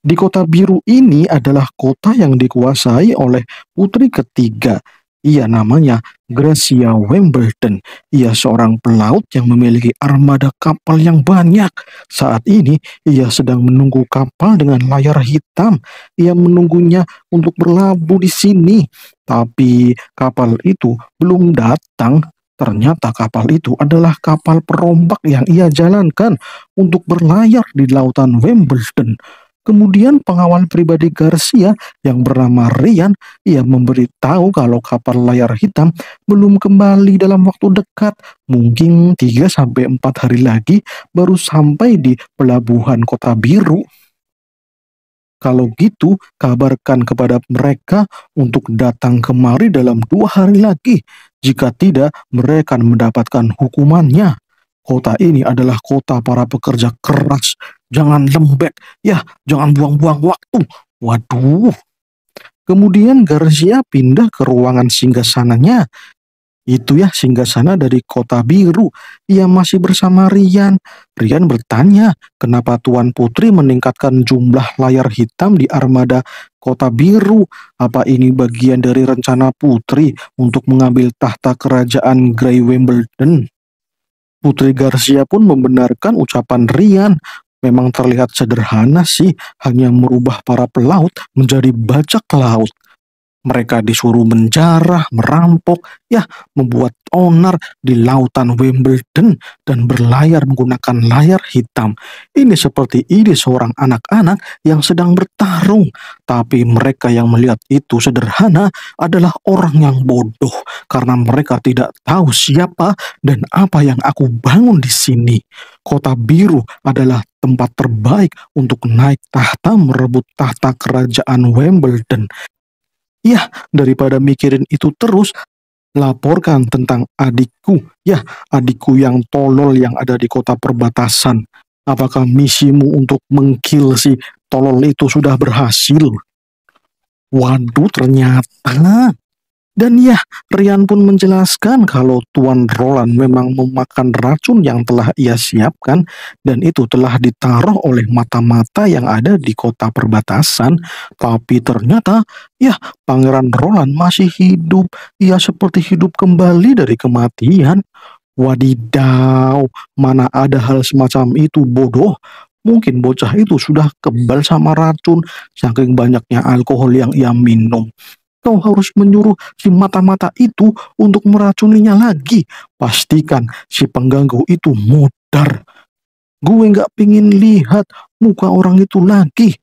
Di kota biru ini adalah kota yang dikuasai oleh putri ketiga. Ia namanya Gracia Wimbledon. Ia seorang pelaut yang memiliki armada kapal yang banyak. Saat ini ia sedang menunggu kapal dengan layar hitam. Ia menunggunya untuk berlabuh di sini. Tapi kapal itu belum datang Ternyata kapal itu adalah kapal perompak yang ia jalankan untuk berlayar di lautan Wimbledon. Kemudian pengawal pribadi Garcia yang bernama Ryan ia memberitahu kalau kapal layar hitam belum kembali dalam waktu dekat, mungkin 3 sampai 4 hari lagi baru sampai di pelabuhan Kota Biru. Kalau gitu, kabarkan kepada mereka untuk datang kemari dalam dua hari lagi. Jika tidak, mereka mendapatkan hukumannya. Kota ini adalah kota para pekerja keras. Jangan lembek, ya, jangan buang-buang waktu. Waduh. Kemudian Garcia pindah ke ruangan singgasananya itu ya singgah sana dari kota biru. Ia masih bersama Rian. Rian bertanya, kenapa Tuan Putri meningkatkan jumlah layar hitam di armada kota biru? Apa ini bagian dari rencana Putri untuk mengambil tahta kerajaan Grey Wimbledon? Putri Garcia pun membenarkan ucapan Rian. Memang terlihat sederhana sih, hanya merubah para pelaut menjadi bajak laut. Mereka disuruh menjarah, merampok, ya membuat onar di lautan Wimbledon dan berlayar menggunakan layar hitam. Ini seperti ide seorang anak-anak yang sedang bertarung. Tapi mereka yang melihat itu sederhana adalah orang yang bodoh karena mereka tidak tahu siapa dan apa yang aku bangun di sini. Kota biru adalah tempat terbaik untuk naik tahta merebut tahta kerajaan Wimbledon. Ya, daripada mikirin itu terus, laporkan tentang adikku. Ya, adikku yang tolol yang ada di kota perbatasan. Apakah misimu untuk mengkill si tolol itu sudah berhasil? Waduh, ternyata dan ya, Rian pun menjelaskan kalau Tuan Roland memang memakan racun yang telah ia siapkan dan itu telah ditaruh oleh mata-mata yang ada di kota perbatasan. Tapi ternyata, ya Pangeran Roland masih hidup. Ia seperti hidup kembali dari kematian. Wadidaw, mana ada hal semacam itu bodoh. Mungkin bocah itu sudah kebal sama racun saking banyaknya alkohol yang ia minum kau harus menyuruh si mata-mata itu untuk meracuninya lagi. Pastikan si pengganggu itu mudar. Gue gak pingin lihat muka orang itu lagi.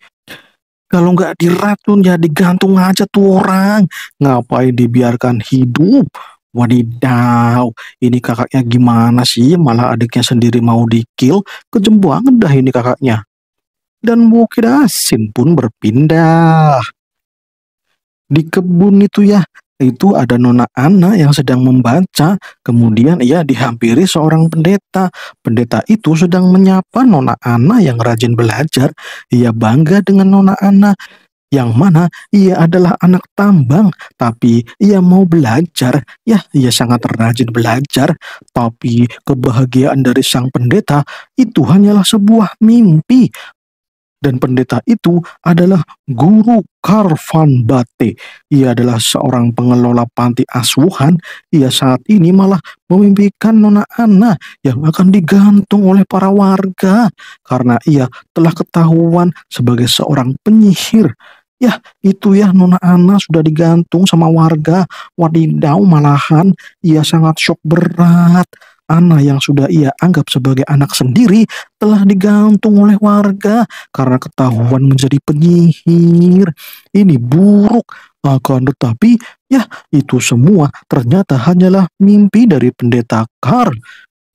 Kalau gak diracun ya digantung aja tuh orang. Ngapain dibiarkan hidup? Wadidaw, ini kakaknya gimana sih? Malah adiknya sendiri mau dikil. Kejembuangan dah ini kakaknya. Dan bukit Asin pun berpindah di kebun itu ya itu ada nona Ana yang sedang membaca. Kemudian ia dihampiri seorang pendeta. Pendeta itu sedang menyapa nona Ana yang rajin belajar. Ia bangga dengan nona Ana yang mana ia adalah anak tambang, tapi ia mau belajar. Ya, ia sangat rajin belajar, tapi kebahagiaan dari sang pendeta itu hanyalah sebuah mimpi dan pendeta itu adalah guru Karvan Bate. Ia adalah seorang pengelola panti asuhan. Ia saat ini malah memimpikan Nona Anna yang akan digantung oleh para warga karena ia telah ketahuan sebagai seorang penyihir. Ya, itu ya Nona Anna sudah digantung sama warga. Wadidaw malahan ia sangat shock berat anak yang sudah ia anggap sebagai anak sendiri telah digantung oleh warga karena ketahuan menjadi penyihir. Ini buruk, akan tetapi, ya, itu semua ternyata hanyalah mimpi dari pendeta Kar.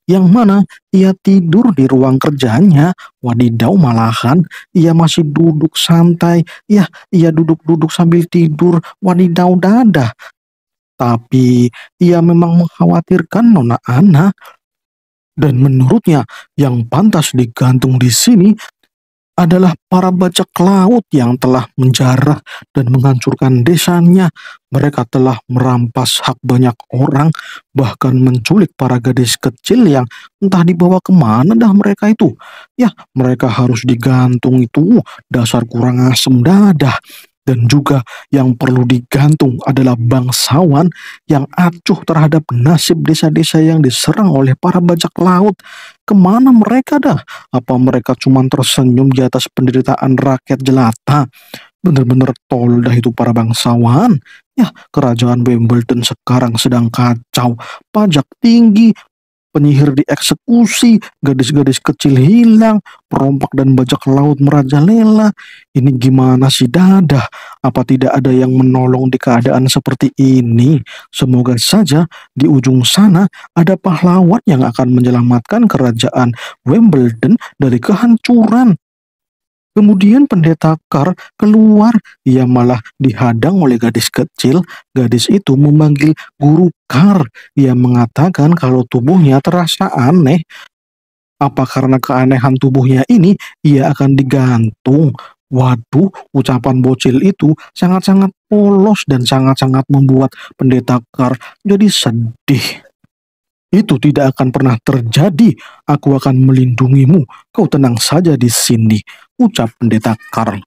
Yang mana ia tidur di ruang kerjanya, wadidau malahan, ia masih duduk santai, ya, ia duduk-duduk sambil tidur, wadidau dadah tapi ia memang mengkhawatirkan Nona Ana. Dan menurutnya yang pantas digantung di sini adalah para bajak laut yang telah menjarah dan menghancurkan desanya. Mereka telah merampas hak banyak orang, bahkan menculik para gadis kecil yang entah dibawa kemana dah mereka itu. Ya, mereka harus digantung itu, dasar kurang asem dadah dan juga yang perlu digantung adalah bangsawan yang acuh terhadap nasib desa-desa yang diserang oleh para bajak laut. Kemana mereka dah? Apa mereka cuma tersenyum di atas penderitaan rakyat jelata? Bener-bener tol dah itu para bangsawan. Ya, kerajaan Wimbledon sekarang sedang kacau. Pajak tinggi, penyihir dieksekusi, gadis-gadis kecil hilang, perompak dan bajak laut merajalela. Ini gimana sih dadah? Apa tidak ada yang menolong di keadaan seperti ini? Semoga saja di ujung sana ada pahlawan yang akan menyelamatkan kerajaan Wimbledon dari kehancuran. Kemudian pendeta Kar keluar, ia malah dihadang oleh gadis kecil. Gadis itu memanggil guru Kar. Ia mengatakan kalau tubuhnya terasa aneh. Apa karena keanehan tubuhnya ini, ia akan digantung. Waduh, ucapan bocil itu sangat-sangat polos dan sangat-sangat membuat pendeta Kar jadi sedih. Itu tidak akan pernah terjadi. Aku akan melindungimu. Kau tenang saja di sini, ucap pendeta Karl.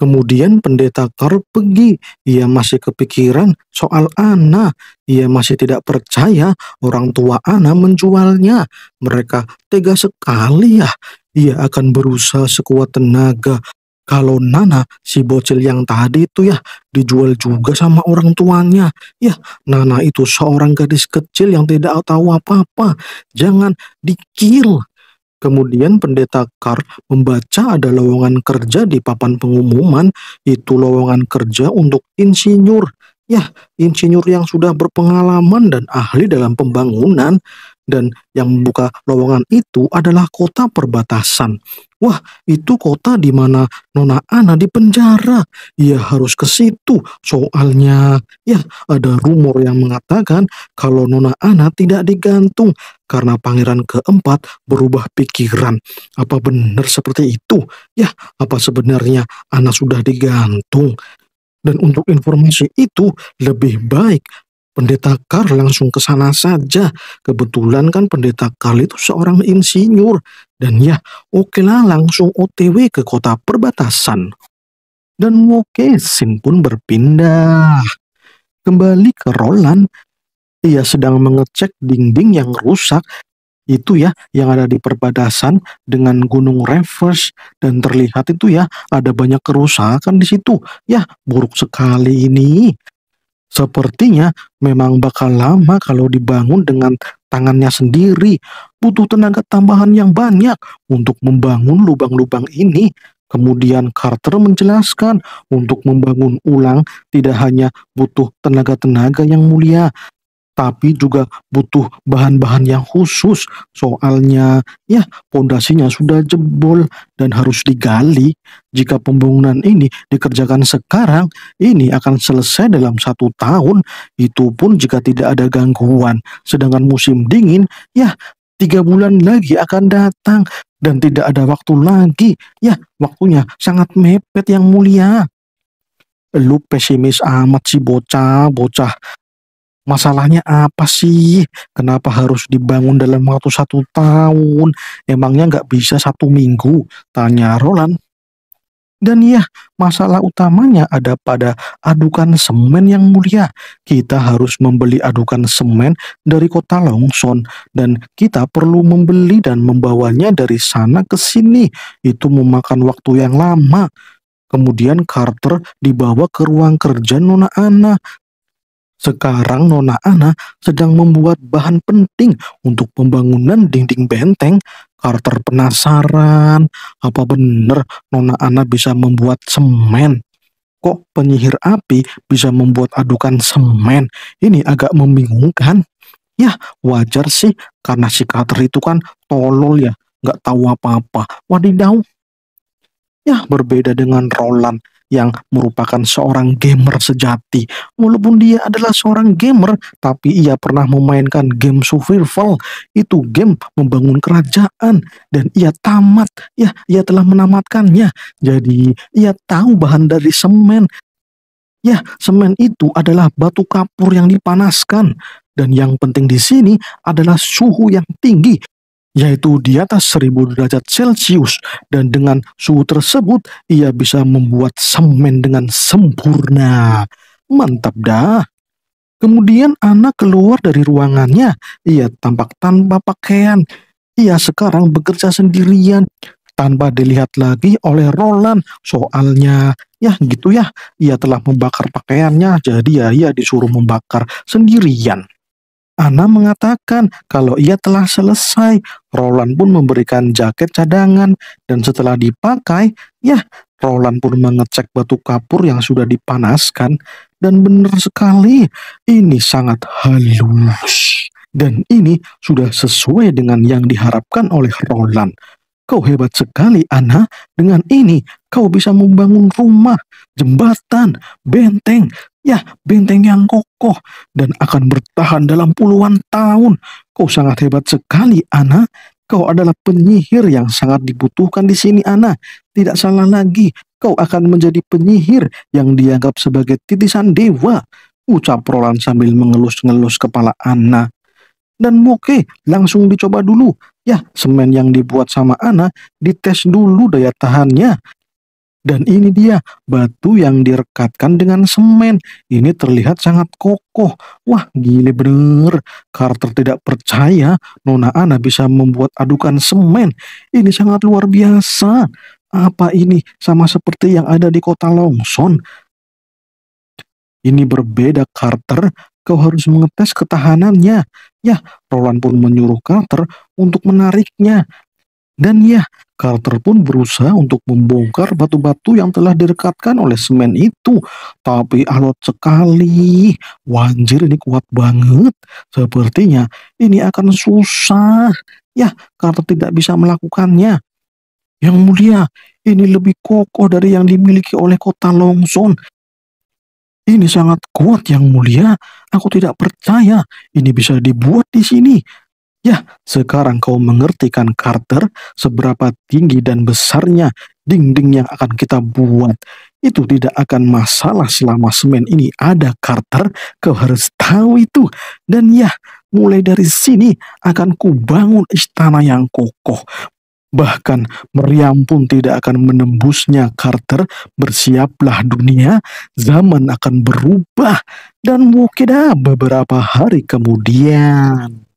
Kemudian pendeta Karl pergi. Ia masih kepikiran soal Ana. Ia masih tidak percaya orang tua Ana menjualnya. Mereka tega sekali ya. Ia akan berusaha sekuat tenaga kalau Nana si bocil yang tadi itu ya dijual juga sama orang tuanya. Ya, Nana itu seorang gadis kecil yang tidak tahu apa-apa. Jangan dikil. Kemudian pendeta Kar membaca ada lowongan kerja di papan pengumuman, itu lowongan kerja untuk insinyur. Ya, insinyur yang sudah berpengalaman dan ahli dalam pembangunan dan yang membuka lowongan itu adalah kota perbatasan. Wah, itu kota di mana Nona Ana dipenjara. penjara. Ya harus ke situ. Soalnya, ya ada rumor yang mengatakan kalau Nona Ana tidak digantung karena pangeran keempat berubah pikiran. Apa benar seperti itu? Ya, apa sebenarnya Ana sudah digantung? Dan untuk informasi itu lebih baik Pendeta Karl langsung ke sana saja. Kebetulan kan pendeta Karl itu seorang insinyur. Dan ya, oke lah, langsung OTW ke kota perbatasan. Dan Wokesin pun berpindah. Kembali ke Roland, ia sedang mengecek dinding yang rusak itu ya yang ada di perbatasan dengan Gunung Reverse dan terlihat itu ya ada banyak kerusakan di situ. Ya, buruk sekali ini. Sepertinya memang bakal lama kalau dibangun dengan tangannya sendiri. Butuh tenaga tambahan yang banyak untuk membangun lubang-lubang ini. Kemudian Carter menjelaskan untuk membangun ulang tidak hanya butuh tenaga-tenaga yang mulia, tapi juga butuh bahan-bahan yang khusus. Soalnya, ya, pondasinya sudah jebol dan harus digali. Jika pembangunan ini dikerjakan sekarang, ini akan selesai dalam satu tahun. Itu pun jika tidak ada gangguan. Sedangkan musim dingin, ya, tiga bulan lagi akan datang dan tidak ada waktu lagi. Ya, waktunya sangat mepet yang mulia. Lu pesimis amat sih bocah, bocah Masalahnya apa sih? Kenapa harus dibangun dalam waktu satu tahun? Emangnya nggak bisa satu minggu? Tanya Roland. Dan ya, masalah utamanya ada pada adukan semen yang mulia. Kita harus membeli adukan semen dari kota Longson dan kita perlu membeli dan membawanya dari sana ke sini. Itu memakan waktu yang lama. Kemudian Carter dibawa ke ruang kerja Nona Ana sekarang Nona Ana sedang membuat bahan penting untuk pembangunan dinding benteng. Carter penasaran, apa benar Nona Ana bisa membuat semen? Kok penyihir api bisa membuat adukan semen? Ini agak membingungkan. Ya, wajar sih karena si Carter itu kan tolol ya, nggak tahu apa-apa. Wadidaw. Ya, berbeda dengan Roland yang merupakan seorang gamer sejati. Walaupun dia adalah seorang gamer, tapi ia pernah memainkan game survival. Itu game membangun kerajaan dan ia tamat. Ya, ia telah menamatkannya. Jadi, ia tahu bahan dari semen. Ya, semen itu adalah batu kapur yang dipanaskan dan yang penting di sini adalah suhu yang tinggi yaitu di atas 1000 derajat Celcius dan dengan suhu tersebut ia bisa membuat semen dengan sempurna. Mantap dah. Kemudian anak keluar dari ruangannya. Ia tampak tanpa pakaian. Ia sekarang bekerja sendirian tanpa dilihat lagi oleh Roland. Soalnya ya gitu ya, ia telah membakar pakaiannya jadi ya ia disuruh membakar sendirian. Ana mengatakan kalau ia telah selesai. Roland pun memberikan jaket cadangan dan setelah dipakai, ya Roland pun mengecek batu kapur yang sudah dipanaskan dan benar sekali ini sangat halus. Dan ini sudah sesuai dengan yang diharapkan oleh Roland. Kau hebat sekali, Ana. Dengan ini, kau bisa membangun rumah, jembatan, benteng, Ya, benteng yang kokoh dan akan bertahan dalam puluhan tahun. Kau sangat hebat sekali, Ana. Kau adalah penyihir yang sangat dibutuhkan di sini, Ana. Tidak salah lagi, kau akan menjadi penyihir yang dianggap sebagai titisan dewa. Ucap Roland sambil mengelus-ngelus kepala Ana. Dan Moke langsung dicoba dulu. Ya, semen yang dibuat sama Ana dites dulu daya tahannya dan ini dia, batu yang direkatkan dengan semen. Ini terlihat sangat kokoh. Wah, gile bener. Carter tidak percaya Nona Ana bisa membuat adukan semen. Ini sangat luar biasa. Apa ini? Sama seperti yang ada di kota Longson. Ini berbeda Carter, kau harus mengetes ketahanannya. Ya, Roland pun menyuruh Carter untuk menariknya. Dan ya, Carter pun berusaha untuk membongkar batu-batu yang telah direkatkan oleh semen itu. Tapi alot sekali. Wanjir ini kuat banget. Sepertinya ini akan susah. Ya, Carter tidak bisa melakukannya. Yang mulia, ini lebih kokoh dari yang dimiliki oleh kota Longson. Ini sangat kuat yang mulia. Aku tidak percaya ini bisa dibuat di sini. Ya, sekarang kau mengerti kan Carter seberapa tinggi dan besarnya dinding yang akan kita buat. Itu tidak akan masalah selama semen ini ada Carter, kau harus tahu itu. Dan ya, mulai dari sini akan kubangun istana yang kokoh. Bahkan meriam pun tidak akan menembusnya Carter, bersiaplah dunia, zaman akan berubah, dan mungkin ah, beberapa hari kemudian.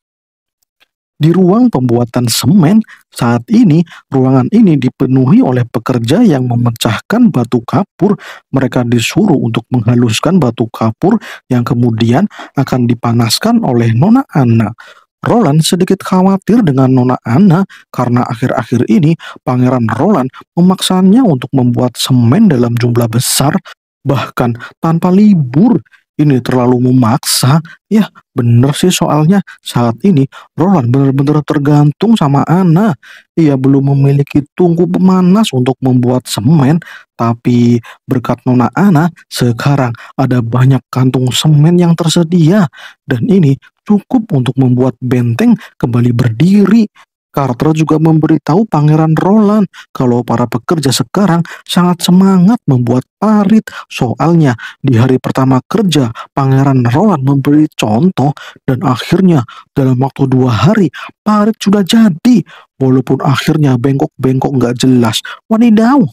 Di ruang pembuatan semen, saat ini ruangan ini dipenuhi oleh pekerja yang memecahkan batu kapur. Mereka disuruh untuk menghaluskan batu kapur yang kemudian akan dipanaskan oleh Nona Anna. Roland sedikit khawatir dengan Nona Anna karena akhir-akhir ini Pangeran Roland memaksanya untuk membuat semen dalam jumlah besar bahkan tanpa libur ini terlalu memaksa. Ya, bener sih soalnya saat ini Roland benar-benar tergantung sama Ana. Ia belum memiliki tungku pemanas untuk membuat semen, tapi berkat Nona Ana, sekarang ada banyak kantung semen yang tersedia. Dan ini cukup untuk membuat benteng kembali berdiri. Carter juga memberitahu Pangeran Roland kalau para pekerja sekarang sangat semangat membuat parit. Soalnya di hari pertama kerja, Pangeran Roland memberi contoh dan akhirnya dalam waktu dua hari parit sudah jadi. Walaupun akhirnya bengkok-bengkok nggak jelas. Wanidaw,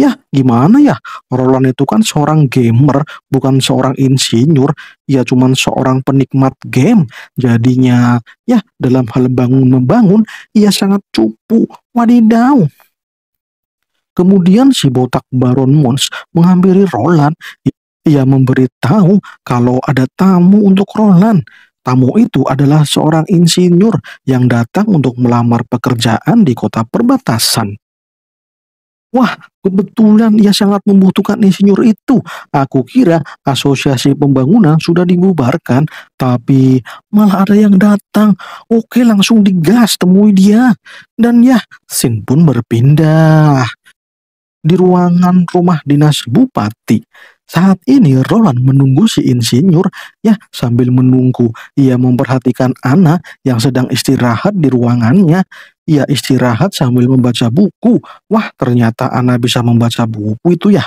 Ya gimana ya, Roland itu kan seorang gamer, bukan seorang insinyur, ya cuman seorang penikmat game. Jadinya ya dalam hal bangun-membangun, ia sangat cupu, wadidaw. Kemudian si botak Baron Mons menghampiri Roland, ia memberitahu kalau ada tamu untuk Roland. Tamu itu adalah seorang insinyur yang datang untuk melamar pekerjaan di kota perbatasan. Wah, kebetulan ia sangat membutuhkan insinyur itu. Aku kira asosiasi pembangunan sudah dibubarkan, tapi malah ada yang datang. Oke, langsung digas temui dia. Dan ya, Sin pun berpindah di ruangan rumah dinas bupati. Saat ini Roland menunggu si insinyur ya sambil menunggu ia memperhatikan Ana yang sedang istirahat di ruangannya. Ia istirahat sambil membaca buku. Wah, ternyata Ana bisa membaca buku itu ya.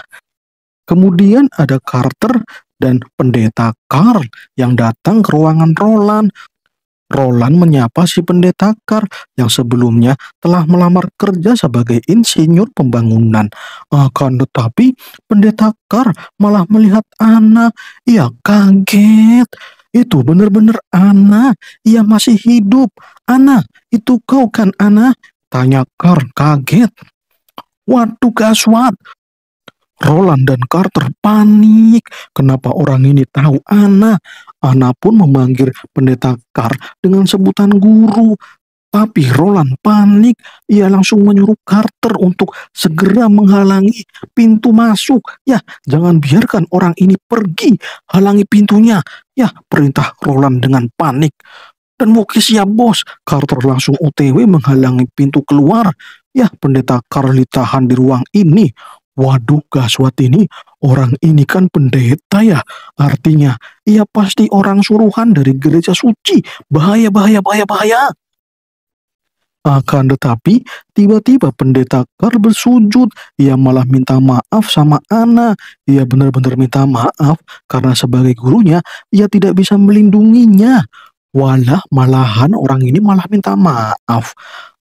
Kemudian ada Carter dan pendeta Carl yang datang ke ruangan Roland. Roland menyapa si pendeta Kar yang sebelumnya telah melamar kerja sebagai insinyur pembangunan. Akan ah, tetapi pendeta Kar malah melihat Anna. Ia kaget. Itu benar-benar Anna. Ia masih hidup. Anna, itu kau kan Anna? Tanya Kar kaget. Waduh gaswat, Roland dan Carter panik. Kenapa orang ini tahu Ana? Ana pun memanggil pendeta Carter dengan sebutan guru. Tapi Roland panik, ia langsung menyuruh Carter untuk segera menghalangi pintu masuk. Ya, jangan biarkan orang ini pergi, halangi pintunya. Ya, perintah Roland dengan panik. Dan Moki siap ya, bos, Carter langsung OTW menghalangi pintu keluar. Ya, pendeta Carl ditahan di ruang ini. Waduh gaswat ini, orang ini kan pendeta ya. Artinya, ia pasti orang suruhan dari gereja suci. Bahaya, bahaya, bahaya, bahaya. Akan tetapi, tiba-tiba pendeta Karl bersujud. Ia malah minta maaf sama Ana. Ia benar-benar minta maaf karena sebagai gurunya, ia tidak bisa melindunginya. Walah, malahan orang ini malah minta maaf.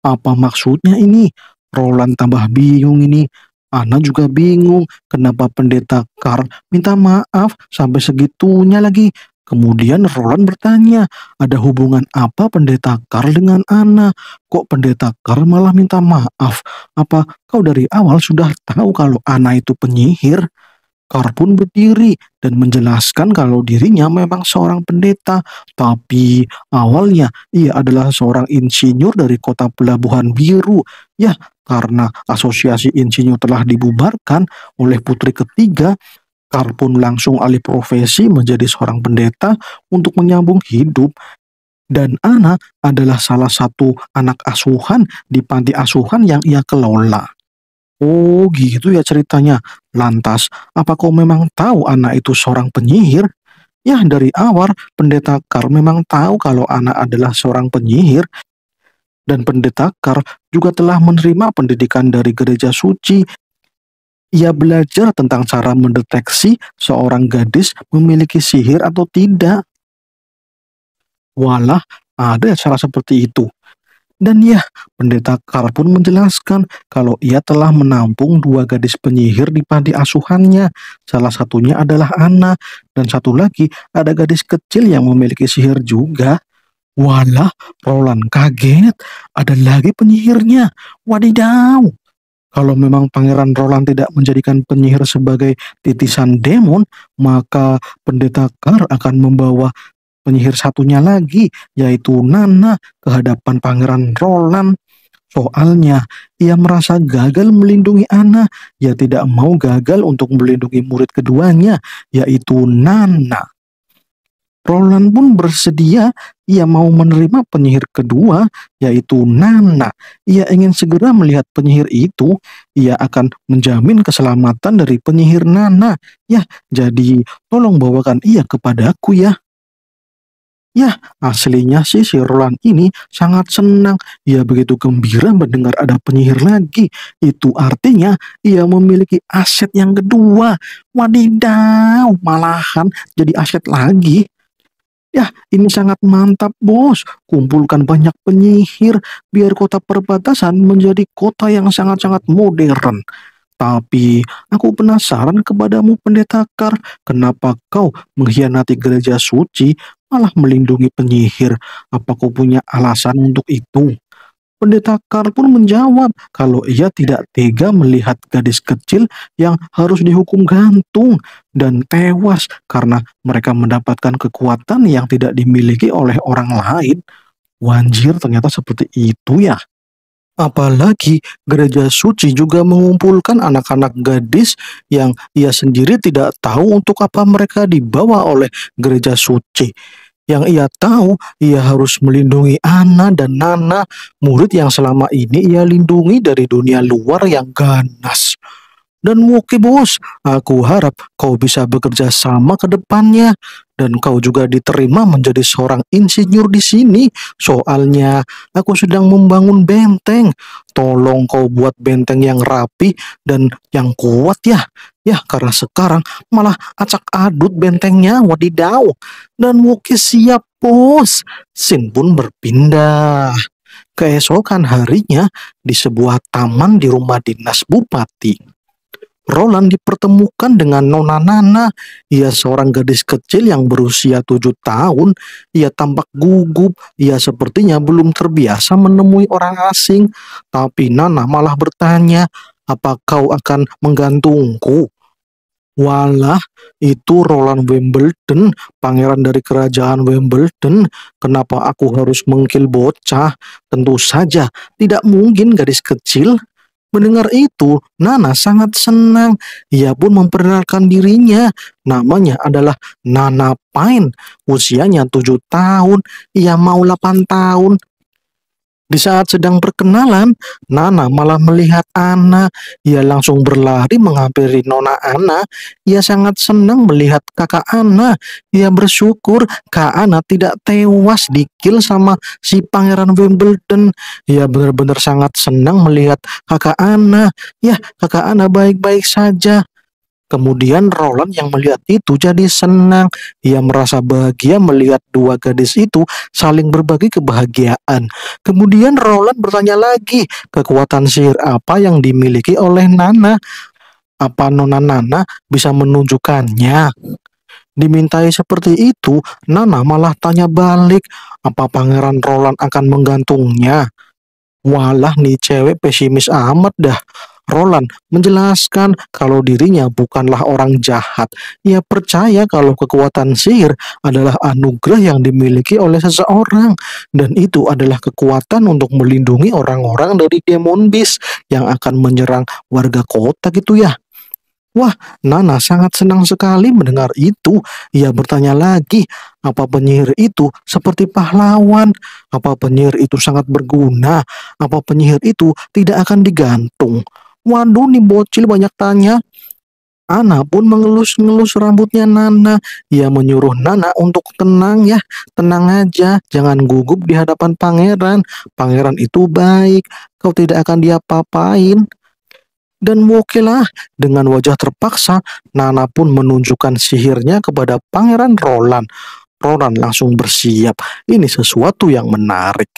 Apa maksudnya ini? Roland tambah bingung ini. Ana juga bingung kenapa pendeta Karl minta maaf sampai segitunya lagi. Kemudian Roland bertanya, ada hubungan apa pendeta Karl dengan Ana? Kok pendeta Karl malah minta maaf? Apa kau dari awal sudah tahu kalau Ana itu penyihir? Karl pun berdiri dan menjelaskan kalau dirinya memang seorang pendeta, tapi awalnya ia adalah seorang insinyur dari kota Pelabuhan Biru. Ya, karena asosiasi insinyur telah dibubarkan oleh putri ketiga, Karl pun langsung alih profesi menjadi seorang pendeta untuk menyambung hidup. Dan Ana adalah salah satu anak asuhan di panti asuhan yang ia kelola. Oh gitu ya ceritanya. Lantas, apa kau memang tahu Ana itu seorang penyihir? Ya dari awal pendeta Kar memang tahu kalau Ana adalah seorang penyihir dan pendeta Kar juga telah menerima pendidikan dari gereja suci. Ia belajar tentang cara mendeteksi seorang gadis memiliki sihir atau tidak. Walah, ada cara seperti itu. Dan ya, pendeta Kar pun menjelaskan kalau ia telah menampung dua gadis penyihir di panti asuhannya. Salah satunya adalah Anna, dan satu lagi ada gadis kecil yang memiliki sihir juga Walah, Roland kaget. Ada lagi penyihirnya. Wadidaw. Kalau memang Pangeran Roland tidak menjadikan penyihir sebagai titisan demon, maka pendeta Kar akan membawa penyihir satunya lagi, yaitu Nana, ke hadapan Pangeran Roland. Soalnya, ia merasa gagal melindungi Anna. ia tidak mau gagal untuk melindungi murid keduanya, yaitu Nana. Roland pun bersedia ia mau menerima penyihir kedua yaitu Nana. Ia ingin segera melihat penyihir itu. Ia akan menjamin keselamatan dari penyihir Nana. Ya, jadi tolong bawakan ia kepadaku ya. Ya, aslinya sih si Roland ini sangat senang. Ia begitu gembira mendengar ada penyihir lagi. Itu artinya ia memiliki aset yang kedua. Wadidaw, malahan jadi aset lagi. Ya, ini sangat mantap, Bos. Kumpulkan banyak penyihir biar kota perbatasan menjadi kota yang sangat-sangat modern. Tapi aku penasaran kepadamu, Pendeta Kar, kenapa kau mengkhianati gereja suci malah melindungi penyihir? Apa kau punya alasan untuk itu? Pendeta Karl pun menjawab kalau ia tidak tega melihat gadis kecil yang harus dihukum gantung dan tewas karena mereka mendapatkan kekuatan yang tidak dimiliki oleh orang lain. Wanjir ternyata seperti itu ya. Apalagi gereja suci juga mengumpulkan anak-anak gadis yang ia sendiri tidak tahu untuk apa mereka dibawa oleh gereja suci. Yang ia tahu, ia harus melindungi Ana dan Nana, murid yang selama ini ia lindungi dari dunia luar yang ganas dan Muki bos. Aku harap kau bisa bekerja sama ke depannya dan kau juga diterima menjadi seorang insinyur di sini. Soalnya aku sedang membangun benteng. Tolong kau buat benteng yang rapi dan yang kuat ya. Ya karena sekarang malah acak adut bentengnya wadidaw. Dan Muki siap bos. Sin pun berpindah. Keesokan harinya di sebuah taman di rumah dinas bupati. Roland dipertemukan dengan Nona Nana. Ia seorang gadis kecil yang berusia tujuh tahun. Ia tampak gugup. Ia sepertinya belum terbiasa menemui orang asing. Tapi Nana malah bertanya, apa kau akan menggantungku? Walah, itu Roland Wimbledon, pangeran dari kerajaan Wimbledon. Kenapa aku harus mengkil bocah? Tentu saja, tidak mungkin gadis kecil Mendengar itu, Nana sangat senang. Ia pun memperkenalkan dirinya. Namanya adalah Nana Pine. Usianya tujuh tahun. Ia mau delapan tahun. Di saat sedang berkenalan, Nana malah melihat Ana. Ia langsung berlari menghampiri Nona Ana. Ia sangat senang melihat kakak Ana. Ia bersyukur Kak Ana tidak tewas dikil sama si Pangeran Wimbledon. Ia benar-benar sangat senang melihat kakak Ana. Ya, kakak Ana baik-baik saja. Kemudian Roland yang melihat itu jadi senang. Ia merasa bahagia melihat dua gadis itu saling berbagi kebahagiaan. Kemudian Roland bertanya lagi, kekuatan sihir apa yang dimiliki oleh Nana? Apa Nona Nana bisa menunjukkannya? Dimintai seperti itu, Nana malah tanya balik, apa Pangeran Roland akan menggantungnya? Walah nih cewek pesimis amat dah. Roland menjelaskan kalau dirinya bukanlah orang jahat. Ia percaya kalau kekuatan sihir adalah anugerah yang dimiliki oleh seseorang dan itu adalah kekuatan untuk melindungi orang-orang dari demon bis yang akan menyerang warga kota gitu ya. Wah, Nana sangat senang sekali mendengar itu. Ia bertanya lagi, apa penyihir itu seperti pahlawan? Apa penyihir itu sangat berguna? Apa penyihir itu tidak akan digantung? Waduh nih bocil banyak tanya. Ana pun mengelus-ngelus rambutnya Nana. Ia menyuruh Nana untuk tenang ya, tenang aja, jangan gugup di hadapan pangeran. Pangeran itu baik, kau tidak akan dia papain. Dan mukilah dengan wajah terpaksa, Nana pun menunjukkan sihirnya kepada pangeran Roland. Roland langsung bersiap, ini sesuatu yang menarik.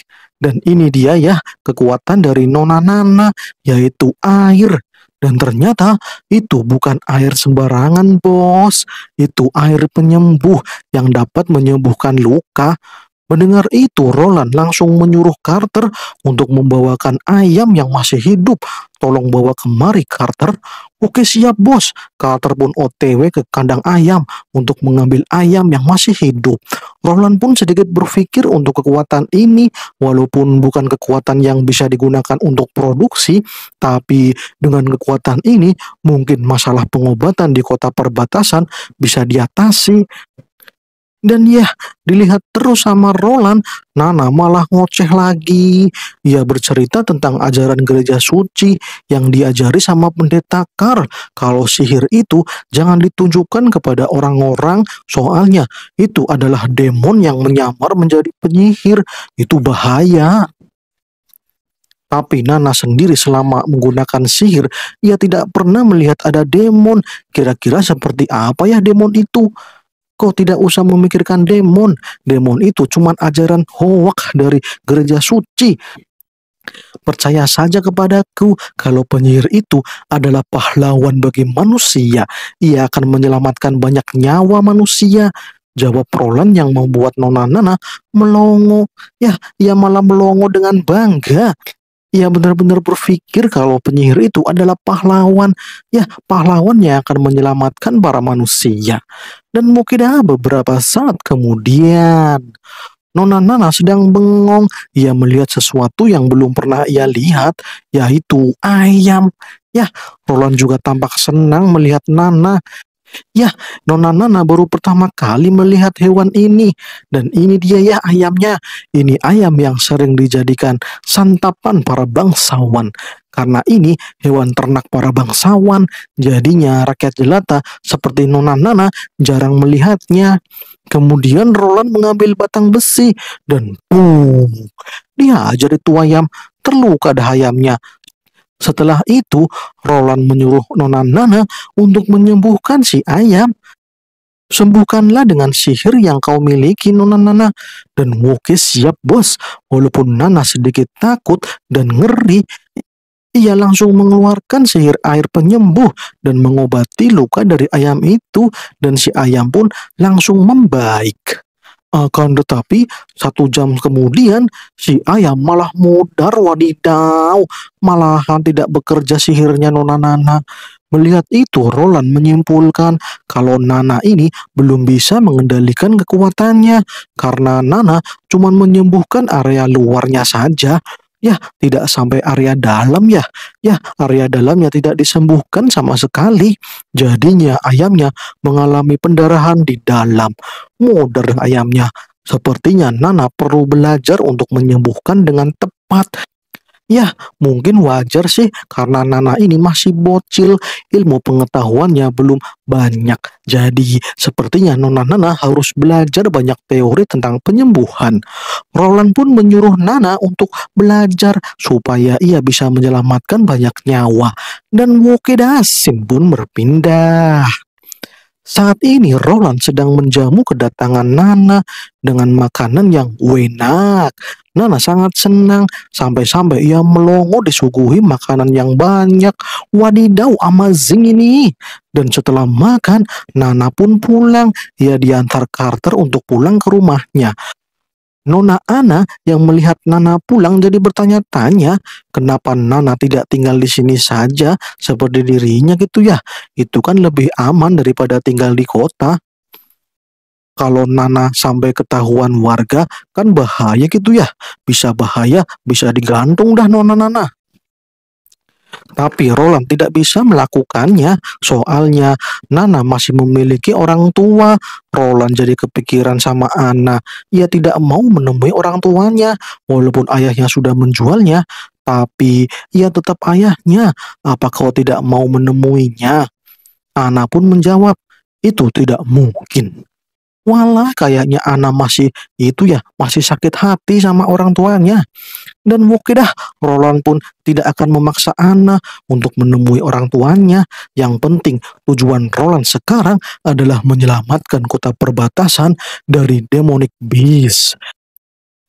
Dan ini dia ya kekuatan dari Nona Nana yaitu air. Dan ternyata itu bukan air sembarangan bos, itu air penyembuh yang dapat menyembuhkan luka Mendengar itu, Roland langsung menyuruh Carter untuk membawakan ayam yang masih hidup. Tolong bawa kemari, Carter. Oke siap, bos. Carter pun otw ke kandang ayam untuk mengambil ayam yang masih hidup. Roland pun sedikit berpikir untuk kekuatan ini, walaupun bukan kekuatan yang bisa digunakan untuk produksi, tapi dengan kekuatan ini mungkin masalah pengobatan di kota perbatasan bisa diatasi dan ya, dilihat terus sama Roland, Nana malah ngoceh lagi. Ia bercerita tentang ajaran gereja suci yang diajari sama pendeta Kar. Kalau sihir itu jangan ditunjukkan kepada orang-orang, soalnya itu adalah demon yang menyamar menjadi penyihir. Itu bahaya. Tapi Nana sendiri selama menggunakan sihir, ia tidak pernah melihat ada demon. Kira-kira seperti apa ya demon itu? Kau tidak usah memikirkan demon. Demon itu cuma ajaran hoak dari gereja suci. Percaya saja kepadaku kalau penyihir itu adalah pahlawan bagi manusia. Ia akan menyelamatkan banyak nyawa manusia. Jawab Roland yang membuat Nona Nana melongo. Ya, ia malah melongo dengan bangga ia benar-benar berpikir kalau penyihir itu adalah pahlawan, ya pahlawan yang akan menyelamatkan para manusia. Dan mungkin beberapa saat kemudian, Nona Nana sedang bengong. Ia melihat sesuatu yang belum pernah ia lihat, yaitu ayam. Ya, Roland juga tampak senang melihat Nana. Ya, Nona Nana baru pertama kali melihat hewan ini. Dan ini dia ya ayamnya. Ini ayam yang sering dijadikan santapan para bangsawan. Karena ini hewan ternak para bangsawan, jadinya rakyat jelata seperti Nona Nana jarang melihatnya. Kemudian Roland mengambil batang besi dan boom, dia jadi ayam terluka ayamnya setelah itu, Roland menyuruh Nona Nana untuk menyembuhkan si ayam. Sembuhkanlah dengan sihir yang kau miliki, Nona Nana. Dan Wookie siap, bos. Walaupun Nana sedikit takut dan ngeri, ia langsung mengeluarkan sihir air penyembuh dan mengobati luka dari ayam itu dan si ayam pun langsung membaik akan tetapi satu jam kemudian si ayah malah mudar wadidaw, malahan tidak bekerja sihirnya Nona Nana. Melihat itu, Roland menyimpulkan kalau Nana ini belum bisa mengendalikan kekuatannya karena Nana cuma menyembuhkan area luarnya saja. Ya, tidak sampai area dalam ya. Ya, area dalamnya tidak disembuhkan sama sekali. Jadinya ayamnya mengalami pendarahan di dalam. Modern ayamnya. Sepertinya Nana perlu belajar untuk menyembuhkan dengan tepat Ya, mungkin wajar sih karena Nana ini masih bocil, ilmu pengetahuannya belum banyak. Jadi, sepertinya Nona Nana harus belajar banyak teori tentang penyembuhan. Roland pun menyuruh Nana untuk belajar supaya ia bisa menyelamatkan banyak nyawa. Dan Wokedasin pun berpindah. Saat ini Roland sedang menjamu kedatangan Nana dengan makanan yang enak. Nana sangat senang sampai-sampai ia melongo disuguhi makanan yang banyak. Wadidaw amazing ini. Dan setelah makan, Nana pun pulang. Ia diantar Carter untuk pulang ke rumahnya. Nona Ana yang melihat Nana pulang jadi bertanya-tanya, kenapa Nana tidak tinggal di sini saja seperti dirinya gitu ya? Itu kan lebih aman daripada tinggal di kota. Kalau Nana sampai ketahuan warga, kan bahaya gitu ya. Bisa bahaya, bisa digantung dah Nona Nana. Tapi Roland tidak bisa melakukannya, soalnya Nana masih memiliki orang tua. Roland jadi kepikiran sama Anna. Ia tidak mau menemui orang tuanya, walaupun ayahnya sudah menjualnya, tapi ia tetap ayahnya. Apa kau tidak mau menemuinya? Anna pun menjawab, itu tidak mungkin. Walah kayaknya Ana masih itu ya, masih sakit hati sama orang tuanya. Dan mungkin dah Roland pun tidak akan memaksa Ana untuk menemui orang tuanya. Yang penting tujuan Roland sekarang adalah menyelamatkan kota perbatasan dari demonic beast.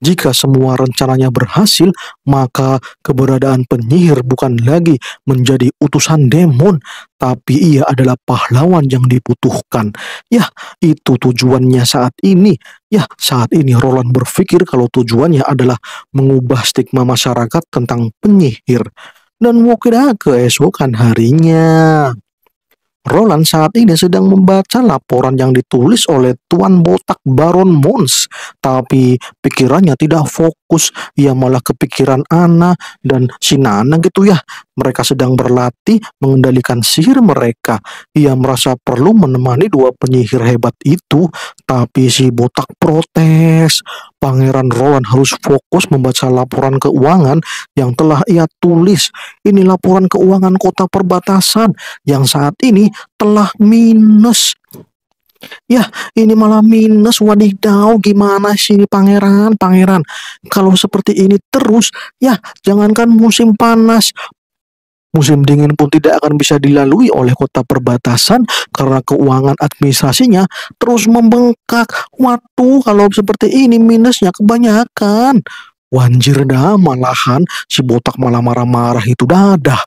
Jika semua rencananya berhasil, maka keberadaan penyihir bukan lagi menjadi utusan demon, tapi ia adalah pahlawan yang dibutuhkan. Ya, itu tujuannya saat ini. Ya, saat ini Roland berpikir kalau tujuannya adalah mengubah stigma masyarakat tentang penyihir. Dan mungkin keesokan harinya. Roland saat ini sedang membaca laporan yang ditulis oleh Tuan Botak Baron Mons, tapi pikirannya tidak fokus fokus, ia malah kepikiran Ana dan si Nana gitu ya. Mereka sedang berlatih mengendalikan sihir mereka. Ia merasa perlu menemani dua penyihir hebat itu, tapi si botak protes. Pangeran Roland harus fokus membaca laporan keuangan yang telah ia tulis. Ini laporan keuangan kota perbatasan yang saat ini telah minus. Ya, ini malah minus wadidaw. Gimana sih pangeran? Pangeran, kalau seperti ini terus, ya jangankan musim panas, Musim dingin pun tidak akan bisa dilalui oleh kota perbatasan karena keuangan administrasinya terus membengkak. Waduh, kalau seperti ini minusnya kebanyakan. Wanjir dah, malahan si botak malah marah-marah itu dadah.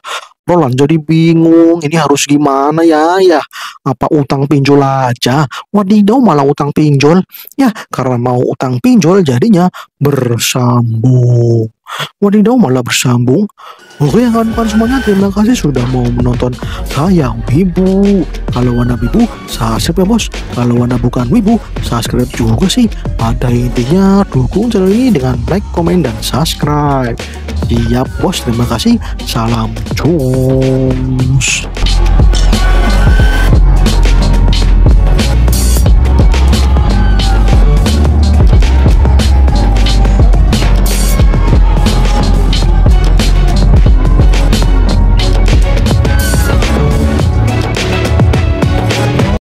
Roland jadi bingung, ini harus gimana ya? Ya, apa utang pinjol aja? Wadidaw malah utang pinjol. Ya, karena mau utang pinjol jadinya bersambung. Wadidau malah bersambung. Oke ya kawan-kawan semuanya, terima kasih sudah mau menonton Sayang Wibu. Kalau warna Wibu, subscribe ya bos. Kalau warna bukan Wibu, subscribe juga sih. Pada intinya, dukung channel ini dengan like, komen, dan subscribe. Siap bos, terima kasih. Salam cums.